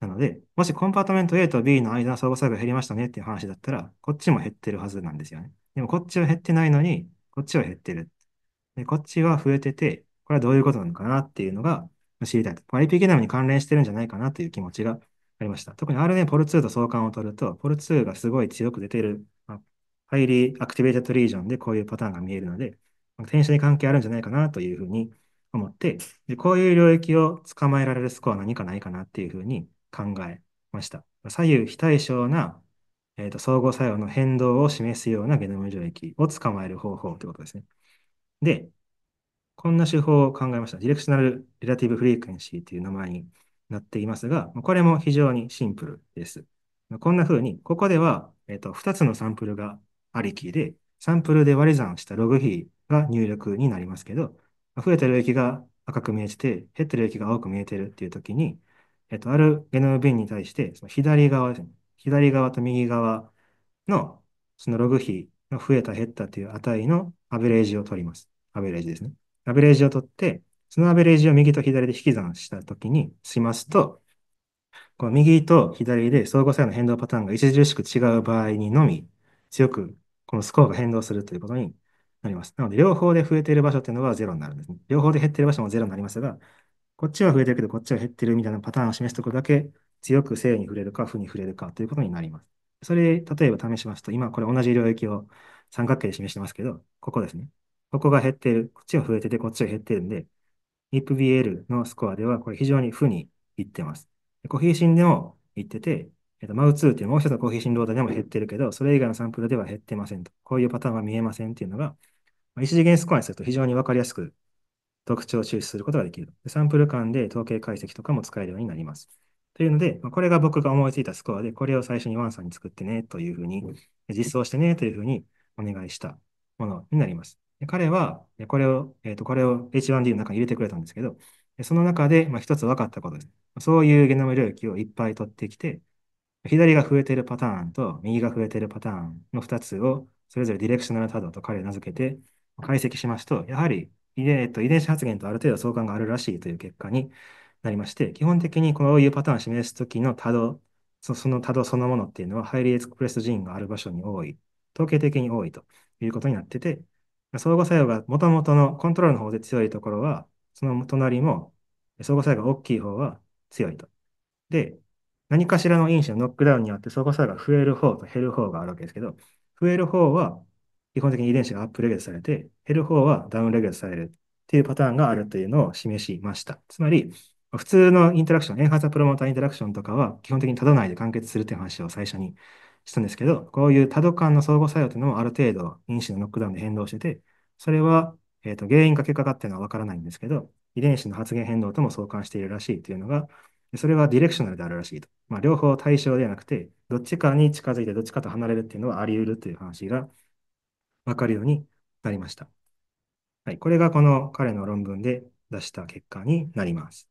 なので、もしコンパートメント A と B の間の相互作用が減りましたねっていう話だったら、こっちも減ってるはずなんですよね。でもこっちは減ってないのに、こっちは減ってる。で、こっちは増えてて、これはどういうことなのかなっていうのが知りたい。i p ゲなムに関連してるんじゃないかなという気持ちがありました。特に RNA ポル2と相関を取ると、ポル2がすごい強く出てる、ハイリーアクティベーテッドリージョンでこういうパターンが見えるので、転写に関係あるんじゃないかなというふうに思って、でこういう領域を捕まえられるスコアは何かないかなっていうふうに考えました。左右非対称な、えーと、相互作用の変動を示すようなゲノム領域を捕まえる方法ということですね。で、こんな手法を考えました。ディレクショナル・リラティブ・フリークエンシーという名前になっていますが、これも非常にシンプルです。こんな風に、ここでは、えーと、2つのサンプルがありきで、サンプルで割り算したログ比が入力になりますけど、増えてる域が赤く見えてて、減ってる域が青く見えてるっていう時に、えっと、あるゲノム便に対して、その左側ですね。左側と右側の、そのログ比の増えた減ったという値のアベレージを取ります。アベレージですね。アベレージを取って、そのアベレージを右と左で引き算したときにしますと、この右と左で相互作用の変動パターンが著しく違う場合にのみ、強くこのスコアが変動するということになります。なので、両方で増えている場所っていうのはロになるんですね。両方で減っている場所もゼロになりますが、こっちは増えてるけど、こっちは減ってるみたいなパターンを示すところだけ、強く正に触れるか、負に触れるかということになります。それ、例えば試しますと、今これ同じ領域を三角形で示してますけど、ここですね。ここが減ってる、こっちは増えてて、こっちは減ってるんで、IPBL のスコアでは、これ非常に負にいってます。コヒーシンでもいってて、えっと、マウ2っていうもう一つのコーヒー振ー体でも減ってるけど、それ以外のサンプルでは減ってませんと。こういうパターンは見えませんっていうのが、一次元スコアにすると非常にわかりやすく特徴を抽出することができる。サンプル間で統計解析とかも使えるようになります。というので、これが僕が思いついたスコアで、これを最初にワンさんに作ってねというふうに、実装してねというふうにお願いしたものになります。彼は、これを、えっ、ー、と、これを H1D の中に入れてくれたんですけど、その中で、まあ、一つ分かったことです。そういうゲノム領域をいっぱい取ってきて、左が増えているパターンと右が増えているパターンの二つを、それぞれディレクショナルタドと彼を名付けて解析しますと、やはり遺伝、えっと、遺伝子発現とある程度相関があるらしいという結果になりまして、基本的にこういうパターンを示すときの多動、その多動そのものっていうのは、ハイリエクスプレスジーンがある場所に多い、統計的に多いということになってて、相互作用がもともとのコントロールの方で強いところは、その隣も相互作用が大きい方は強いと。で、何かしらの因子のノックダウンによって相互作用が増える方と減る方があるわけですけど、増える方は基本的に遺伝子がアップレグレされて、減る方はダウンレグレされるっていうパターンがあるというのを示しました。つまり、普通のインタラクション、エンハザサープロモーターインタラクションとかは基本的に多度内で完結するという話を最初にしたんですけど、こういう多度間の相互作用というのもある程度因子のノックダウンで変動してて、それは、えーと、と原因か結果かっていうのはわからないんですけど、遺伝子の発現変動とも相関しているらしいというのが、それはディレクショナルであるらしいと。まあ、両方対象ではなくて、どっちかに近づいてどっちかと離れるっていうのはあり得るという話がわかるようになりました。はい、これがこの彼の論文で出した結果になります。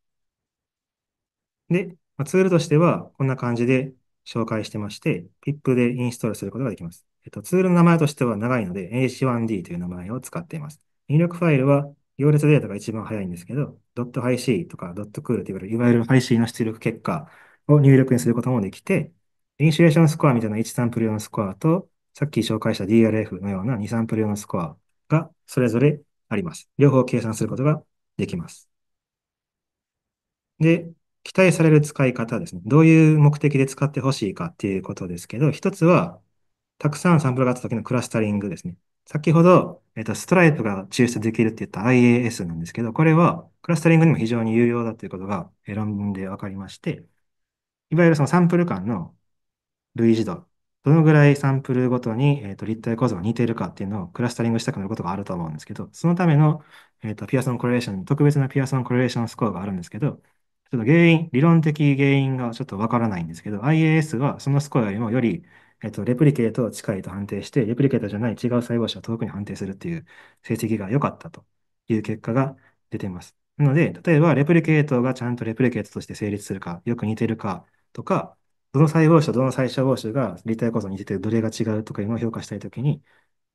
で、ツールとしてはこんな感じで紹介してまして、PIP でインストールすることができます。えっと、ツールの名前としては長いので c 1 d という名前を使っています。入力ファイルは行列データが一番早いんですけど、.ic とか .cool といういわゆる ic の出力結果を入力にすることもできて、インシュレーションスコアみたいな1サンプル用のスコアとさっき紹介した DRF のような2サンプル用のスコアがそれぞれあります。両方計算することができます。で、期待される使い方ですね。どういう目的で使ってほしいかっていうことですけど、一つは、たくさんサンプルがあった時のクラスタリングですね。先ほど、えっと、ストライプが抽出できるって言った IAS なんですけど、これはクラスタリングにも非常に有用だということが論文で分かりまして、いわゆるそのサンプル間の類似度どのぐらいサンプルごとに、えーと、立体構造が似ているかっていうのをクラスタリングしたくなることがあると思うんですけど、そのための、えーと、ピアソンコレレーション、特別なピアソンコレレーションスコアがあるんですけど、ちょっと原因、理論的原因がちょっとわからないんですけど、IAS はそのスコアよりもより、えー、と、レプリケートを近いと判定して、レプリケートじゃない違う細胞子を遠くに判定するっていう成績が良かったという結果が出ています。なので、例えばレプリケートがちゃんとレプリケートとして成立するか、よく似てるかとか、どの細胞種とどの最小胞種が立体構造に似ててどれが違うとかいうのを評価したいときに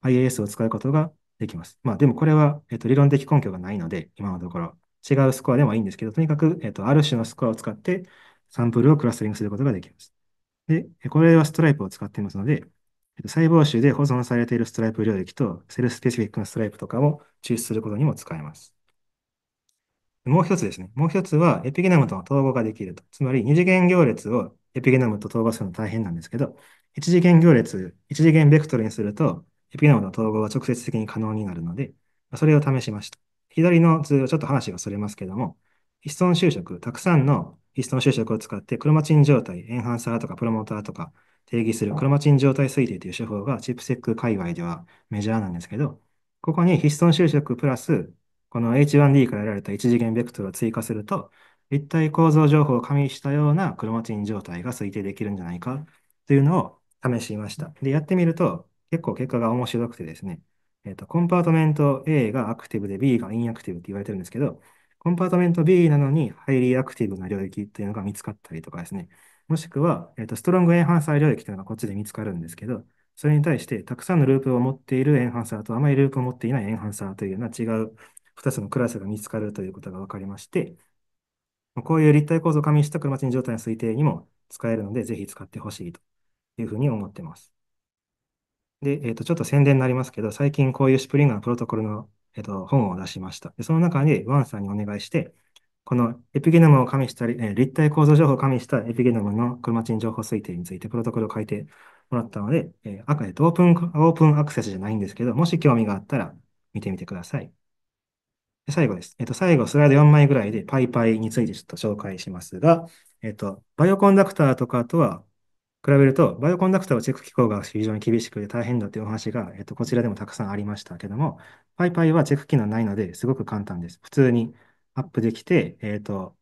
IAS を使うことができます。まあでもこれは、えっと、理論的根拠がないので、今のところ違うスコアでもいいんですけど、とにかく、えっと、ある種のスコアを使ってサンプルをクラスタリングすることができます。で、これはストライプを使っていますので、えっと、細胞種で保存されているストライプ領域とセルスペシフィックなストライプとかを抽出することにも使えます。もう一つですね。もう一つはエピゲノムとの統合ができると。つまり二次元行列をエピゲノムと統合するの大変なんですけど、一次元行列、一次元ベクトルにすると、エピゲノムの統合は直接的に可能になるので、それを試しました。左の図はちょっと話がそれますけども、ヒストン就職、たくさんのヒストン就職を使って、クロマチン状態、エンハンサーとかプロモーターとか定義するクロマチン状態推定という手法がチップセック界隈ではメジャーなんですけど、ここにヒストン就職プラス、この H1D から得られた一次元ベクトルを追加すると、立体構造情報を加味したようなクロマチン状態が推定できるんじゃないかというのを試しました。で、やってみると結構結果が面白くてですね、えっと、コンパートメント A がアクティブで B がインアクティブって言われてるんですけど、コンパートメント B なのにハイリーアクティブな領域っていうのが見つかったりとかですね、もしくは、えっと、ストロングエンハンサー領域というのがこっちで見つかるんですけど、それに対してたくさんのループを持っているエンハンサーとあまりループを持っていないエンハンサーというような違う2つのクラスが見つかるということが分かりまして、こういう立体構造を加味した車賃状態の推定にも使えるので、ぜひ使ってほしいというふうに思ってます。で、えっ、ー、と、ちょっと宣伝になりますけど、最近こういうシプリンガーのプロトコルの、えっ、ー、と、本を出しました。で、その中にワンさんにお願いして、このエピゲノムを加味したり、えー、立体構造情報を加味したエピゲノムのクロマチン情報推定についてプロトコルを書いてもらったので、えー、赤でオープン、オープンアクセスじゃないんですけど、もし興味があったら見てみてください。最後です。えっと、最後、スライド4枚ぐらいで PyPy についてちょっと紹介しますが、えっと、バイオコンダクターとかとは比べると、バイオコンダクターはチェック機構が非常に厳しくて大変だというお話が、えっと、こちらでもたくさんありましたけども、PyPy はチェック機能ないのですごく簡単です。普通にアップできて、えっと、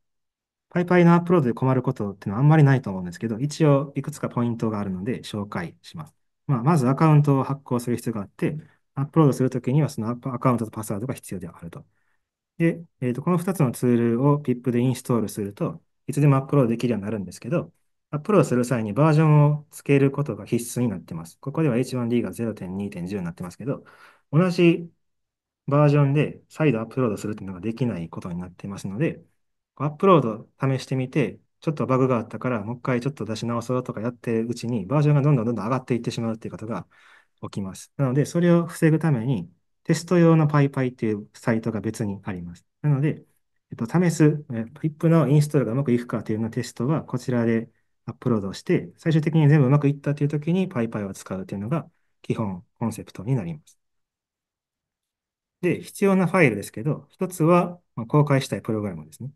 PyPy のアップロードで困ることっていうのはあんまりないと思うんですけど、一応いくつかポイントがあるので紹介します。まあ、まずアカウントを発行する必要があって、アップロードするときにはそのアカウントとパスワードが必要であると。で、えっと、この2つのツールを PIP でインストールすると、いつでもアップロードできるようになるんですけど、アップロードする際にバージョンをつけることが必須になってます。ここでは H1D が0.2.10になってますけど、同じバージョンで再度アップロードするというのができないことになってますので、アップロード試してみて、ちょっとバグがあったから、もう一回ちょっと出し直そうとかやってるうちに、バージョンがどんどんどんどん上がっていってしまうっていうことが起きます。なので、それを防ぐために、テスト用の PyPy っていうサイトが別にあります。なので、えっと、試す、PIP のインストールがうまくいくかというようなテストは、こちらでアップロードして、最終的に全部うまくいったという時に PyPy を使うというのが基本コンセプトになります。で、必要なファイルですけど、一つは公開したいプログラムですね。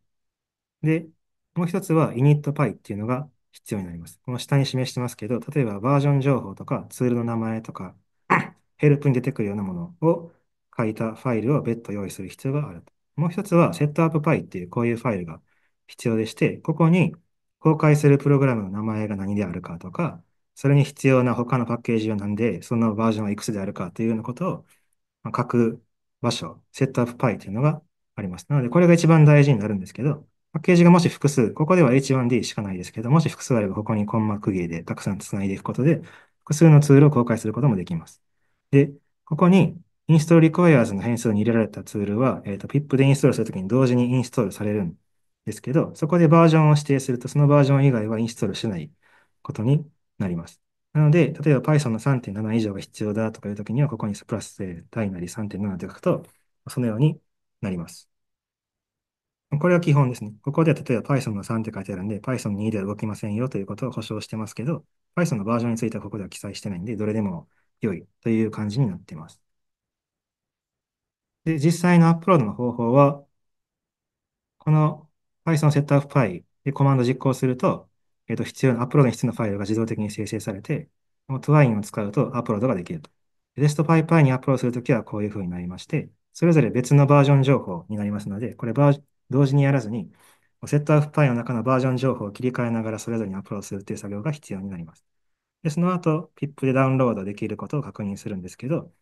で、もう一つは initpy っていうのが必要になります。この下に示してますけど、例えばバージョン情報とかツールの名前とか、ヘルプに出てくるようなものを書いたファイルを別途用意する必要がある。もう一つは、セットアップパイっていうこういうファイルが必要でして、ここに公開するプログラムの名前が何であるかとか、それに必要な他のパッケージは何で、そのバージョンはいくつであるかというようなことを書く場所、セットアップパイというのがあります。なので、これが一番大事になるんですけど、パッケージがもし複数、ここでは H1D しかないですけど、もし複数あればここにコンマ区切りでたくさんつないでいくことで、複数のツールを公開することもできます。で、ここにインストールリクワイアーズの変数に入れられたツールは、えっ、ー、と、pip でインストールするときに同時にインストールされるんですけど、そこでバージョンを指定すると、そのバージョン以外はインストールしないことになります。なので、例えば Python の3.7以上が必要だとかいうときには、ここにプラスで単位なり3.7と書くと、そのようになります。これは基本ですね。ここでは例えば Python の3って書いてあるんで、Python 2では動きませんよということを保証してますけど、Python のバージョンについてはここでは記載してないんで、どれでも良いという感じになっています。で、実際のアップロードの方法は、この Python setup ファイでコマンド実行すると、えっ、ー、と、必要な、アップロードに必要なファイルが自動的に生成されて、twine を使うとアップロードができると。e ストパイパイにアップロードするときはこういう風になりまして、それぞれ別のバージョン情報になりますので、これバー同時にやらずに、セットアップパイの中のバージョン情報を切り替えながらそれぞれにアップロードするという作業が必要になります。で、その後、PIP でダウンロードできることを確認するんですけど、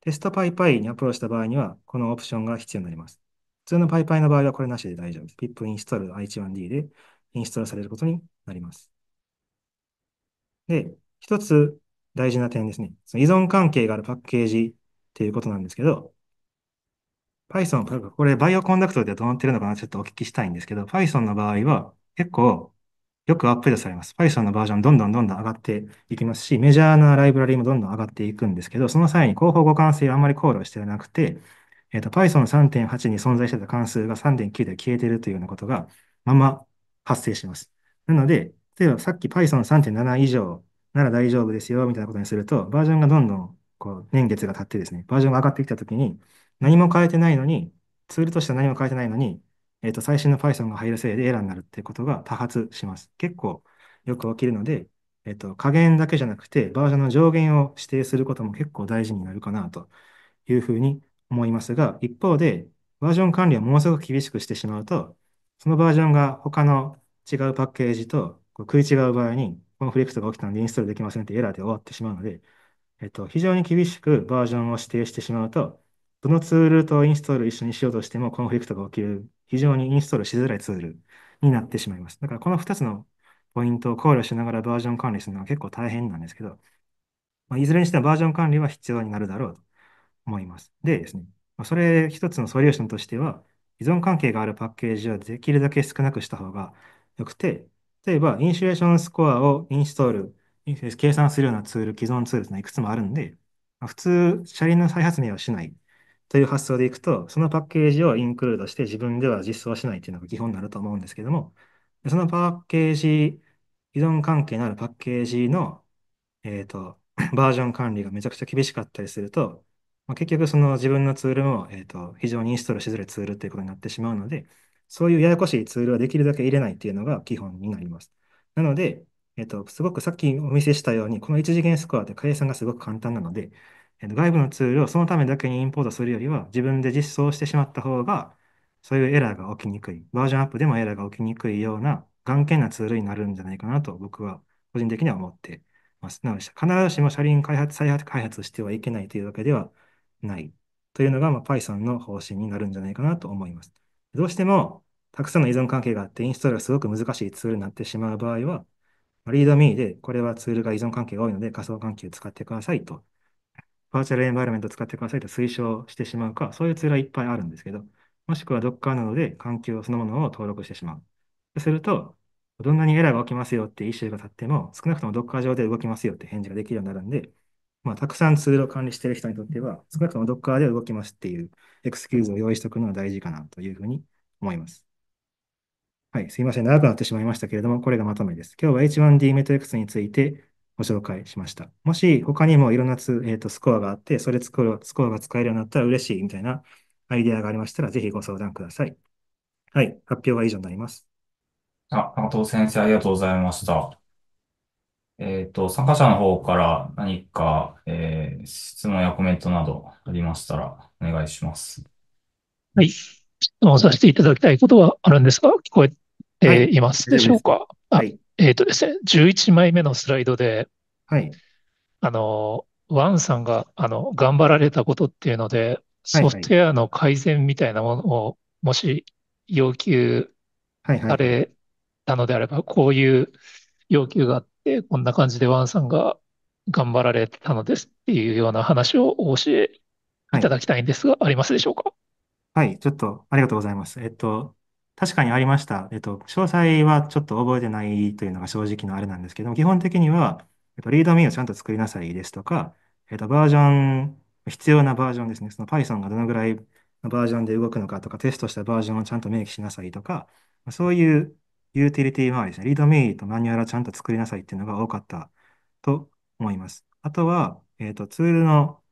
テストパイパイにアプローチした場合には、このオプションが必要になります。普通のパイパイの場合はこれなしで大丈夫です。pip install i1d でインストールされることになります。で、一つ大事な点ですね。その依存関係があるパッケージっていうことなんですけど、Python、これバイオコンダクトではどうなってるのかなちょっとお聞きしたいんですけど、Python の場合は結構よくアップデートされます。Python のバージョンどんどんどんどん上がっていきますし、メジャーなライブラリもどんどん上がっていくんですけど、その際に広報互換性をあんまり考慮してなくて、えっ、と、Python の3.8に存在してた関数が3.9で消えてるというようなことがまま発生します。なので、例えばさっき Python 3.7以上なら大丈夫ですよみたいなことにすると、バージョンがどんどんこう年月が経ってですね、バージョンが上がってきたときに、何も変えてないのに、ツールとしては何も変えてないのに、えっ、ー、と、最新の Python が入るせいでエラーになるっていうことが多発します。結構よく起きるので、えっ、ー、と、加減だけじゃなくて、バージョンの上限を指定することも結構大事になるかなというふうに思いますが、一方で、バージョン管理をものすごく厳しくしてしまうと、そのバージョンが他の違うパッケージと食い違う場合に、コンフリクトが起きたのでインストールできませんってエラーで終わってしまうので、えっと、非常に厳しくバージョンを指定してしまうと、どのツールとインストール一緒にしようとしてもコンフリクトが起きる非常にインストールしづらいツールになってしまいます。だからこの2つのポイントを考慮しながらバージョン管理するのは結構大変なんですけど、まあ、いずれにしてもバージョン管理は必要になるだろうと思います。でですね、まそれ一つのソリューションとしては、依存関係があるパッケージをできるだけ少なくした方が良くて、例えば、インシュレーションスコアをインストール、計算するようなツール、既存ツールっていくつもあるんで、普通、車輪の再発明はしないという発想でいくと、そのパッケージをインクルードして自分では実装しないというのが基本になると思うんですけども、そのパッケージ、依存関係のあるパッケージの、えー、と、バージョン管理がめちゃくちゃ厳しかったりすると、まあ、結局その自分のツールも、えー、と、非常にインストールしづらいツールということになってしまうので、そういうややこしいツールはできるだけ入れないというのが基本になります。なので、えっ、と、すごくさっきお見せしたように、この一次元スコアで計算がすごく簡単なので、えっと、外部のツールをそのためだけにインポートするよりは、自分で実装してしまった方が、そういうエラーが起きにくい、バージョンアップでもエラーが起きにくいような、眼健なツールになるんじゃないかなと、僕は個人的には思ってます。なので、必ずしも車輪開発、再発開発してはいけないというわけではないというのが、まあ、Python の方針になるんじゃないかなと思います。どうしても、たくさんの依存関係があって、インストールがすごく難しいツールになってしまう場合は、リードミーで、これはツールが依存関係が多いので仮想関係を使ってくださいとバーチャルエンバイロメント使ってくださいと推奨してしまうか、そういうツールはいっぱいあるんですけど、もしくは Docker などで環境そのものを登録してしまう。すると、どんなにエラーが起きますよってイシューが立っても、少なくとも Docker 上で動きますよって返事ができるようになるんで、まあ、たくさんツールを管理している人にとっては、少なくとも Docker で動きますっていうエクスキューズを用意しておくのは大事かなというふうに思います。はい、すいません。長くなってしまいましたけれども、これがまとめです。今日は H1D メトリックスについて、ご紹介しました。もし他にもいろんなつ、えー、とスコアがあって、それスコアが使えるようになったら嬉しいみたいなアイデアがありましたら、ぜひご相談ください。はい、発表は以上になります。あ、加藤先生、ありがとうございました。えっと、参加者の方から何か、えー、質問やコメントなどありましたら、お願いします。はい。質問させていただきたいことはあるんですが、聞こえていますでしょうか。はい。えっ、とですね、11枚目のスライドで、はい。あの、ワンさんが、あの、頑張られたことっていうので、ソフトウェアの改善みたいなものを、もし要求されたのであれば、こういう要求があって、こんな感じでワンさんが頑張られたのですっていうような話をお教えいただきたいんですが、ありますでしょうかはい。ちょっと、ありがとうございます。えっと、確かにありました。えっと、詳細はちょっと覚えてないというのが正直のあれなんですけども、基本的には、えっと、リードミーをちゃんと作りなさいですとか、えっと、バージョン、必要なバージョンですね。その Python がどのぐらいのバージョンで動くのかとか、テストしたバージョンをちゃんと明記しなさいとか、そういうユーティリティ周りですね。リードミーとマニュアルをちゃんと作りなさいっていうのが多かったと思います。あとは、えっと、ツールの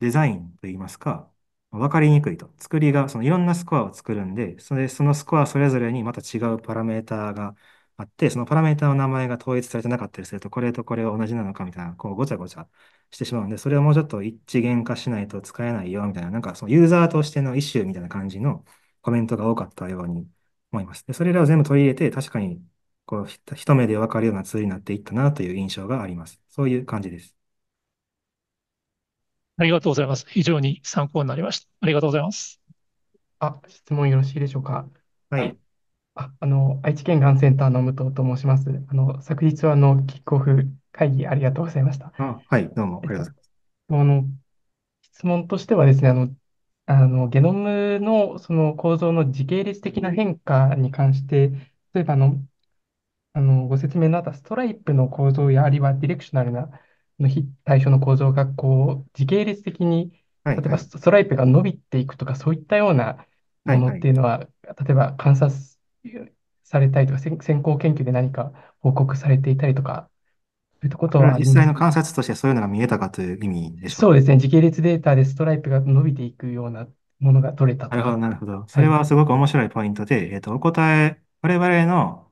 デザインといいますか、分かりにくいと。作りが、そのいろんなスコアを作るんで、それ、そのスコアそれぞれにまた違うパラメーターがあって、そのパラメーターの名前が統一されてなかったりすると、これとこれは同じなのかみたいな、こうごちゃごちゃしてしまうんで、それをもうちょっと一元化しないと使えないよみたいな、なんかそのユーザーとしてのイシューみたいな感じのコメントが多かったように思います。で、それらを全部取り入れて、確かにこう一目で分かるようなツールになっていったなという印象があります。そういう感じです。ありがとうございます。非常に参考になりました。ありがとうございます。あ、質問よろしいでしょうか。はい。あ、あの、愛知県がんセンターの武藤と申します。あの、昨日はあの、キックオフ会議ありがとうございました。あ、はい、どうもありがとうございます。えっと、あの、質問としてはですね、あの、あの、ゲノムのその構造の時系列的な変化に関して、例えばあの、あの、ご説明のあったストライプの構造やあるいはディレクショナルなの対象の構造がこう時系列的に、例えばストライプが伸びていくとか、そういったようなものっていうのは、例えば観察されたりとか、先行研究で何か報告されていたりとか、そういったことは。実際の観察としてそういうのが見えたかという意味でしょうそうですね。時系列データでストライプが伸びていくようなものが取れたなるほど、なるほど。それはすごく面白いポイントで、えっ、と、お答え、我々の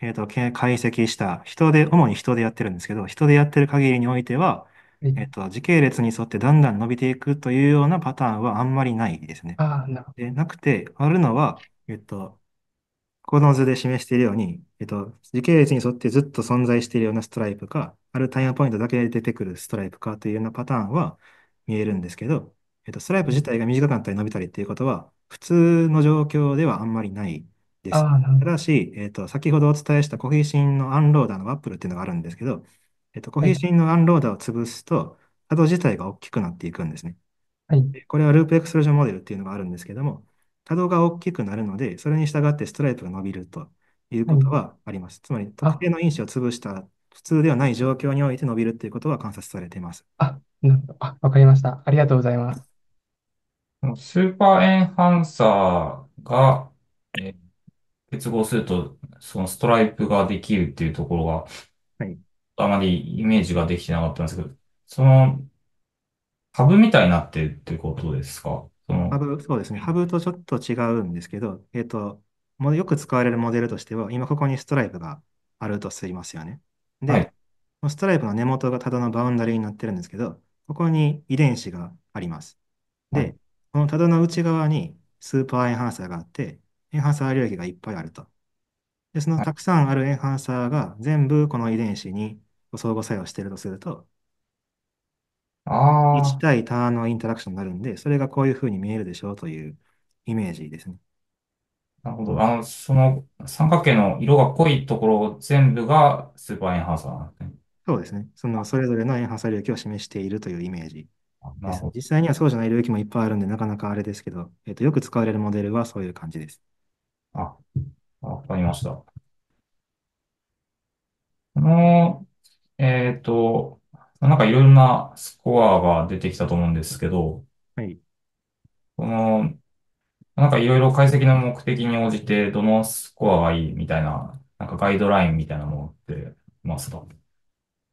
えっと、解析した人で、主に人でやってるんですけど、人でやってる限りにおいては、えっと、時系列に沿ってだんだん伸びていくというようなパターンはあんまりないですね。ああ、なるほで、なくて、あるのは、えっと、この図で示しているように、えっと、時系列に沿ってずっと存在しているようなストライプか、あるタイムポイントだけで出てくるストライプかというようなパターンは見えるんですけど、えっと、ストライプ自体が短かったり伸びたりっていうことは、普通の状況ではあんまりないです。ただし、えっと、先ほどお伝えしたコフィシンのアンローダーのワップルっていうのがあるんですけど、えっと、コフはシンのアンローダーを潰すと、波動自体が大きくなっていくんですね。はい。これはループエクスプレジョンモデルっていうのがあるんですけども、波動が大きくなるので、それに従ってストライプが伸びるということはあります。つまり、特定の因子を潰した普通ではない状況において伸びるっていうことは観察されています。あ、なるほど。あ、わかりました。ありがとうございます。スーパーエンハンサーが、えー結合すると、そのストライプができるっていうところが、はい。あまりイメージができてなかったんですけど、その、ハブみたいになってるってことですかその、ハブ、そうですね。ハブとちょっと違うんですけど、えっと、もうよく使われるモデルとしては、今ここにストライプがあるとすいますよね。で、ストライプの根元がただのバウンダリーになってるんですけど、ここに遺伝子があります。で、このただの内側にスーパーエンハンサーがあって、エンハンサー領域がいっぱいあると。で、そのたくさんあるエンハンサーが全部この遺伝子に相互作用しているとすると、1対ターンのインタラクションになるんで、それがこういう風に見えるでしょうというイメージですね。なるほど。あの、その三角形の色が濃いところ全部がスーパーエンハンサーなんですね。そうですね。そのそれぞれのエンハンサー領域を示しているというイメージです。実際にはそうじゃない領域もいっぱいあるんで、なかなかあれですけど、えっと、よく使われるモデルはそういう感じです。あ、わかりました。この、えっと、なんかいろいろなスコアが出てきたと思うんですけど、はい。この、なんかいろいろ解析の目的に応じて、どのスコアがいいみたいな、なんかガイドラインみたいなものってますか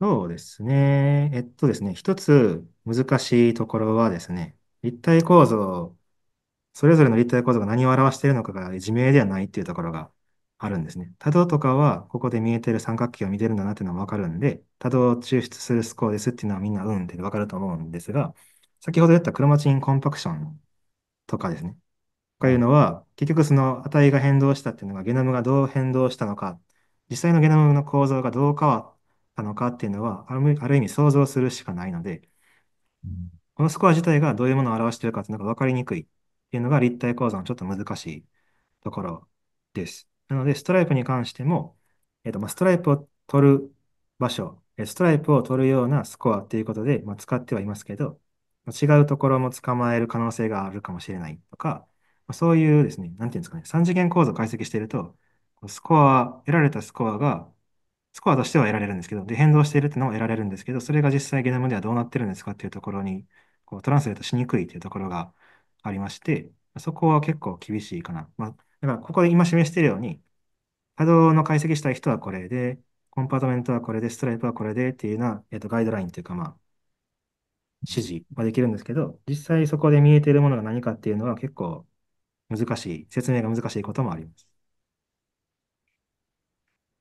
そうですね。えっとですね、一つ難しいところはですね、立体構造それぞれの立体構造が何を表しているのかが自明ではないっていうところがあるんですね。多動とかは、ここで見えてる三角形を見てるんだなっていうのはわかるんで、多動を抽出するスコアですっていうのはみんなうんってわかると思うんですが、先ほど言ったクロマチンコンパクションとかですね。とかいうのは、結局その値が変動したっていうのが、ゲノムがどう変動したのか、実際のゲノムの構造がどう変わったのかっていうのは、ある意味想像するしかないので、このスコア自体がどういうものを表しているかっていうのが分かりにくいっていうのが立体構造のちょっと難しいところです。なので、ストライプに関しても、えっと、まストライプを取る場所、ストライプを取るようなスコアっていうことで、ま使ってはいますけど、違うところも捕まえる可能性があるかもしれないとか、そういうですね、なんていうんですかね、3次元構造を解析していると、スコア、得られたスコアが、スコアとしては得られるんですけど、で、変動しているっていうのも得られるんですけど、それが実際ゲノムではどうなってるんですかっていうところに、こう、トランスレートしにくいっていうところがありまして、そこは結構厳しいかな。まあ、だからここで今示しているように、波動の解析したい人はこれで、コンパートメントはこれで、ストライプはこれでっていうような、えっと、ガイドラインというか、まあ、指示はできるんですけど、実際そこで見えているものが何かっていうのは結構難しい、説明が難しいこともあります。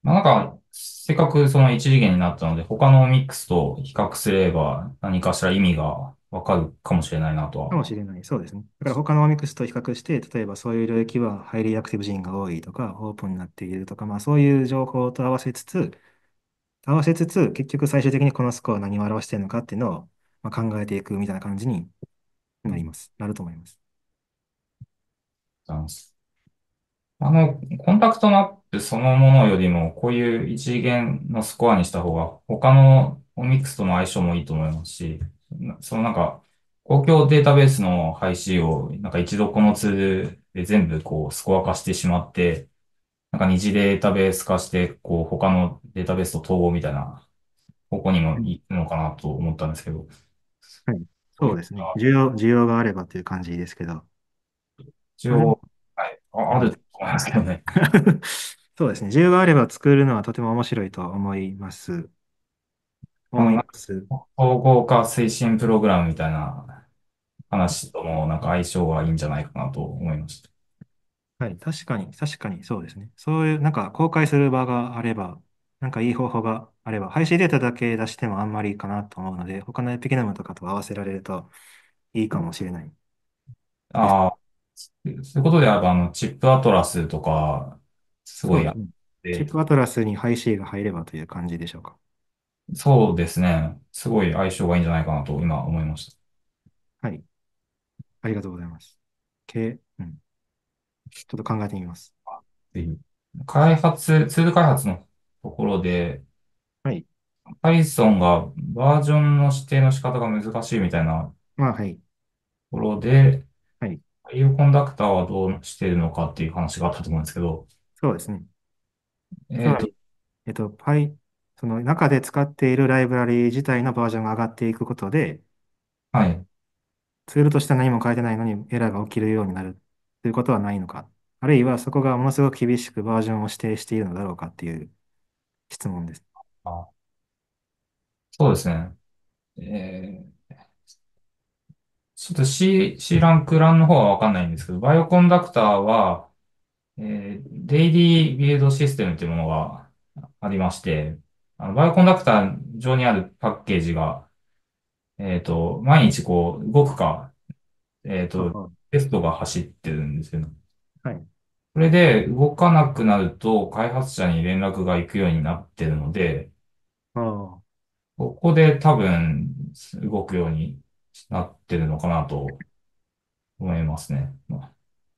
まあ、なんか、せっかくその一次元になったので、他のミックスと比較すれば何かしら意味がわかるかもしれないなとは。かもしれない。そうですね。だから他のオミクスと比較して、例えばそういう領域はハイリーアクティブ人が多いとか、オープンになっているとか、まあそういう情報と合わせつつ、合わせつつ、結局最終的にこのスコアは何を表しているのかっていうのを、まあ、考えていくみたいな感じになります。なると思います。あの、コンタクトマップそのものよりも、こういう一次元のスコアにした方が、他のオミクスとの相性もいいと思いますし、そのなんか、公共データベースの廃止を、なんか一度このツールで全部こうスコア化してしまって、なんか二次データベース化して、こう他のデータベースと統合みたいな方向にもいくのかなと思ったんですけど。はい。そうですね。需要、需要があればという感じですけど。需要、はい。ああると思いますけどね。そうですね。需要があれば作るのはとても面白いと思います。思います。統合化推進プログラムみたいな話ともなんか相性がいいんじゃないかなと思いました。はい、確かに、確かにそうですね。そういう、なんか公開する場があれば、なんかいい方法があれば、配信データだけ出してもあんまりいいかなと思うので、他のエピゲノムとかと合わせられるといいかもしれない。ああ、そういうことであれば、あの、チップアトラスとか、すごいやチップアトラスに配信が入ればという感じでしょうか。そうですね。すごい相性がいいんじゃないかなと今思いました。はい。ありがとうございます。け、うん。ちょっと考えてみます。開発、ツール開発のところで、Python がバージョンの指定の仕方が難しいみたいなまあ、はい。ところで、i い。バコンダクターはどうしてるのかっていう話があったと思うんですけど、そうですね。えっと、えっと、パイ、その中で使っているライブラリ自体のバージョンが上がっていくことで、はい。ツールとして何も変えてないのにエラーが起きるようになるということはないのか、あるいはそこがものすごく厳しくバージョンを指定しているのだろうかっていう質問です。あ、そうですね。えー、ちょっと C、C ランクランの方はわかんないんですけど、バイオコンダクターは、えー、デイリービルドシステムっていうものがありまして、あの、バイオコンダクター上にあるパッケージが、えっ、ー、と、毎日こう、動くか、えっ、ー、と、テストが走ってるんですよ、ど。はい。それで、動かなくなると、開発者に連絡が行くようになってるので、ここで多分、動くようになってるのかなと思いますね。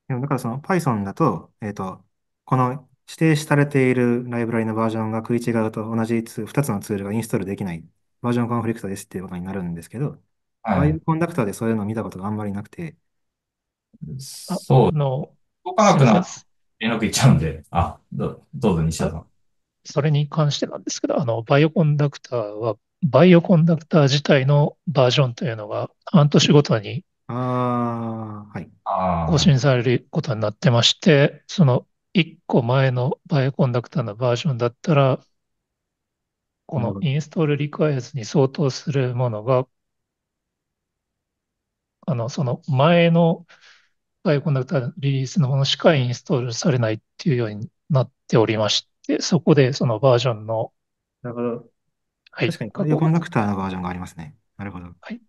でも、だからその Python だと、えっ、ー、と、この指定されているライブラリのバージョンが食い違うと同じツ2つのツールがインストールできない、バージョンコンフリクトですっていうことになるんですけど、い、バイオコンダクターでそういうのを見たことがあんまりなくて。そう。の高価格な連絡いっちゃうんで、あ、どどうぞ西田さん。それに関してなんですけど、あの、バイオコンダクターは、バイオコンダクター自体のバージョンというのが半年ごとにあはい、更新されることになってまして、その1個前のバイオコンダクターのバージョンだったら、このインストールリクエスアに相当するものが、あの、その前のバイオコンダクターのリリースのものしかインストールされないっていうようになっておりまして、そこでそのバージョンの、なるほど。はい。確かに、バイオコンダクターのバージョンがありますね。なるほど。はい。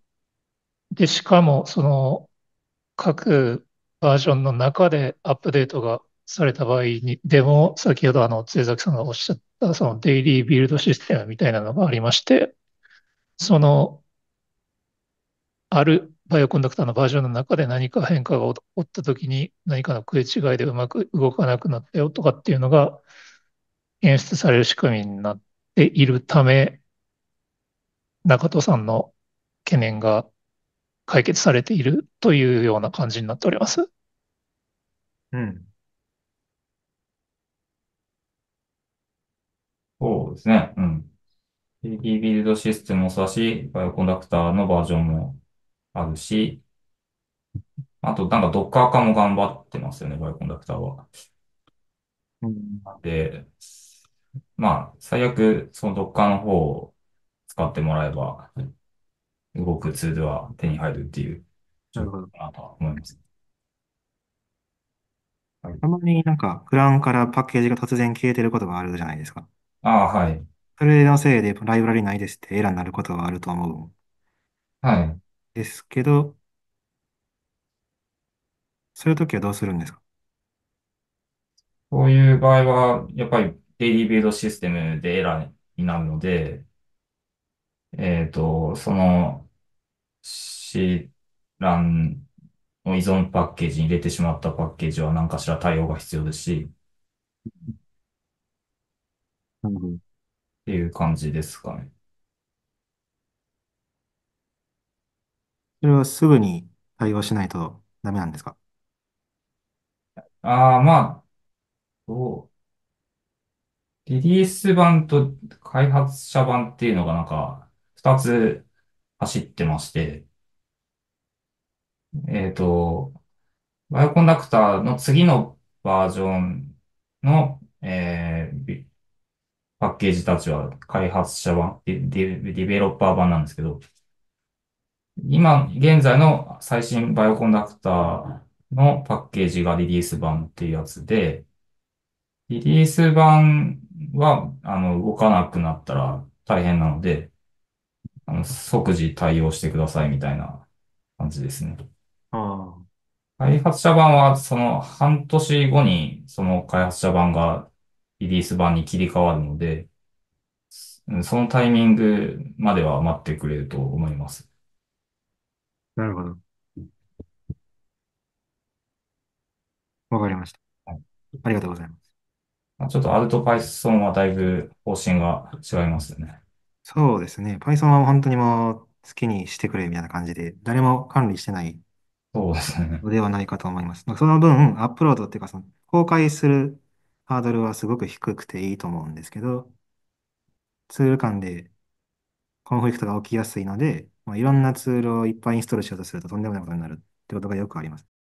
で、しかも、その、各バージョンの中でアップデートがされた場合にでも、先ほどあの、杖崎さんがおっしゃった、そのデイリービルドシステムみたいなのがありまして、その、あるバイオコンダクターのバージョンの中で何か変化が起こった時に何かの食い違いでうまく動かなくなったよとかっていうのが演出される仕組みになっているため、中戸さんの懸念が解決されているというような感じになっております。うん。そうですね。うん。3D ビルドシステムもそうだし、バイオコンダクターのバージョンもあるし、あとなんかドッカー化も頑張ってますよね、バイオコンダクターは。うん、で、まあ、最悪、そのドッカーの方を使ってもらえば、動くツールは手に入るっていう、なるほど。かなとは思います。たまになんか、クラウンからパッケージが突然消えてることがあるじゃないですか。ああ、はい。それのせいでライブラリないですってエラーになることがあると思うんはい。ですけど、そういう時はどうするんですかこういう場合は、やっぱりデイリービルドシステムでエラーになるので、えっと、その、シランを依存パッケージに入れてしまったパッケージは何かしら対応が必要ですし、っていう感じですかね。それはすぐに対応しないとダメなんですかああ、まあ、そう。リリース版と開発者版っていうのがなんか、二つ走ってまして、えっと、バイオコンダクターの次のバージョンのパッケージたちは開発者版、デデベロッパー版なんですけど、今、現在の最新バイオコンダクターのパッケージがリリース版っていうやつで、リリース版は、あの、動かなくなったら大変なので、あの、即時対応してくださいみたいな感じですね。開発者版は、その、半年後に、その開発者版がリリース版に切り替わるので、そのタイミングまでは待ってくれると思います。なるほど。わかりました。はい、ありがとうございます。まあ、ちょっと R と Python はだいぶ方針が違いますよね。そうですね。Python は本当にもう好きにしてくれみたいな感じで、誰も管理してないそうですね。ではないかと思います。その分、アップロードっていうか、その公開するハードルはすごく低くていいと思うんですけど、ツール間でコンフリクトが起きやすいので、まあ、いろんなツールをいっぱいインストールしようとするととんでもないことになるってことがよくあります。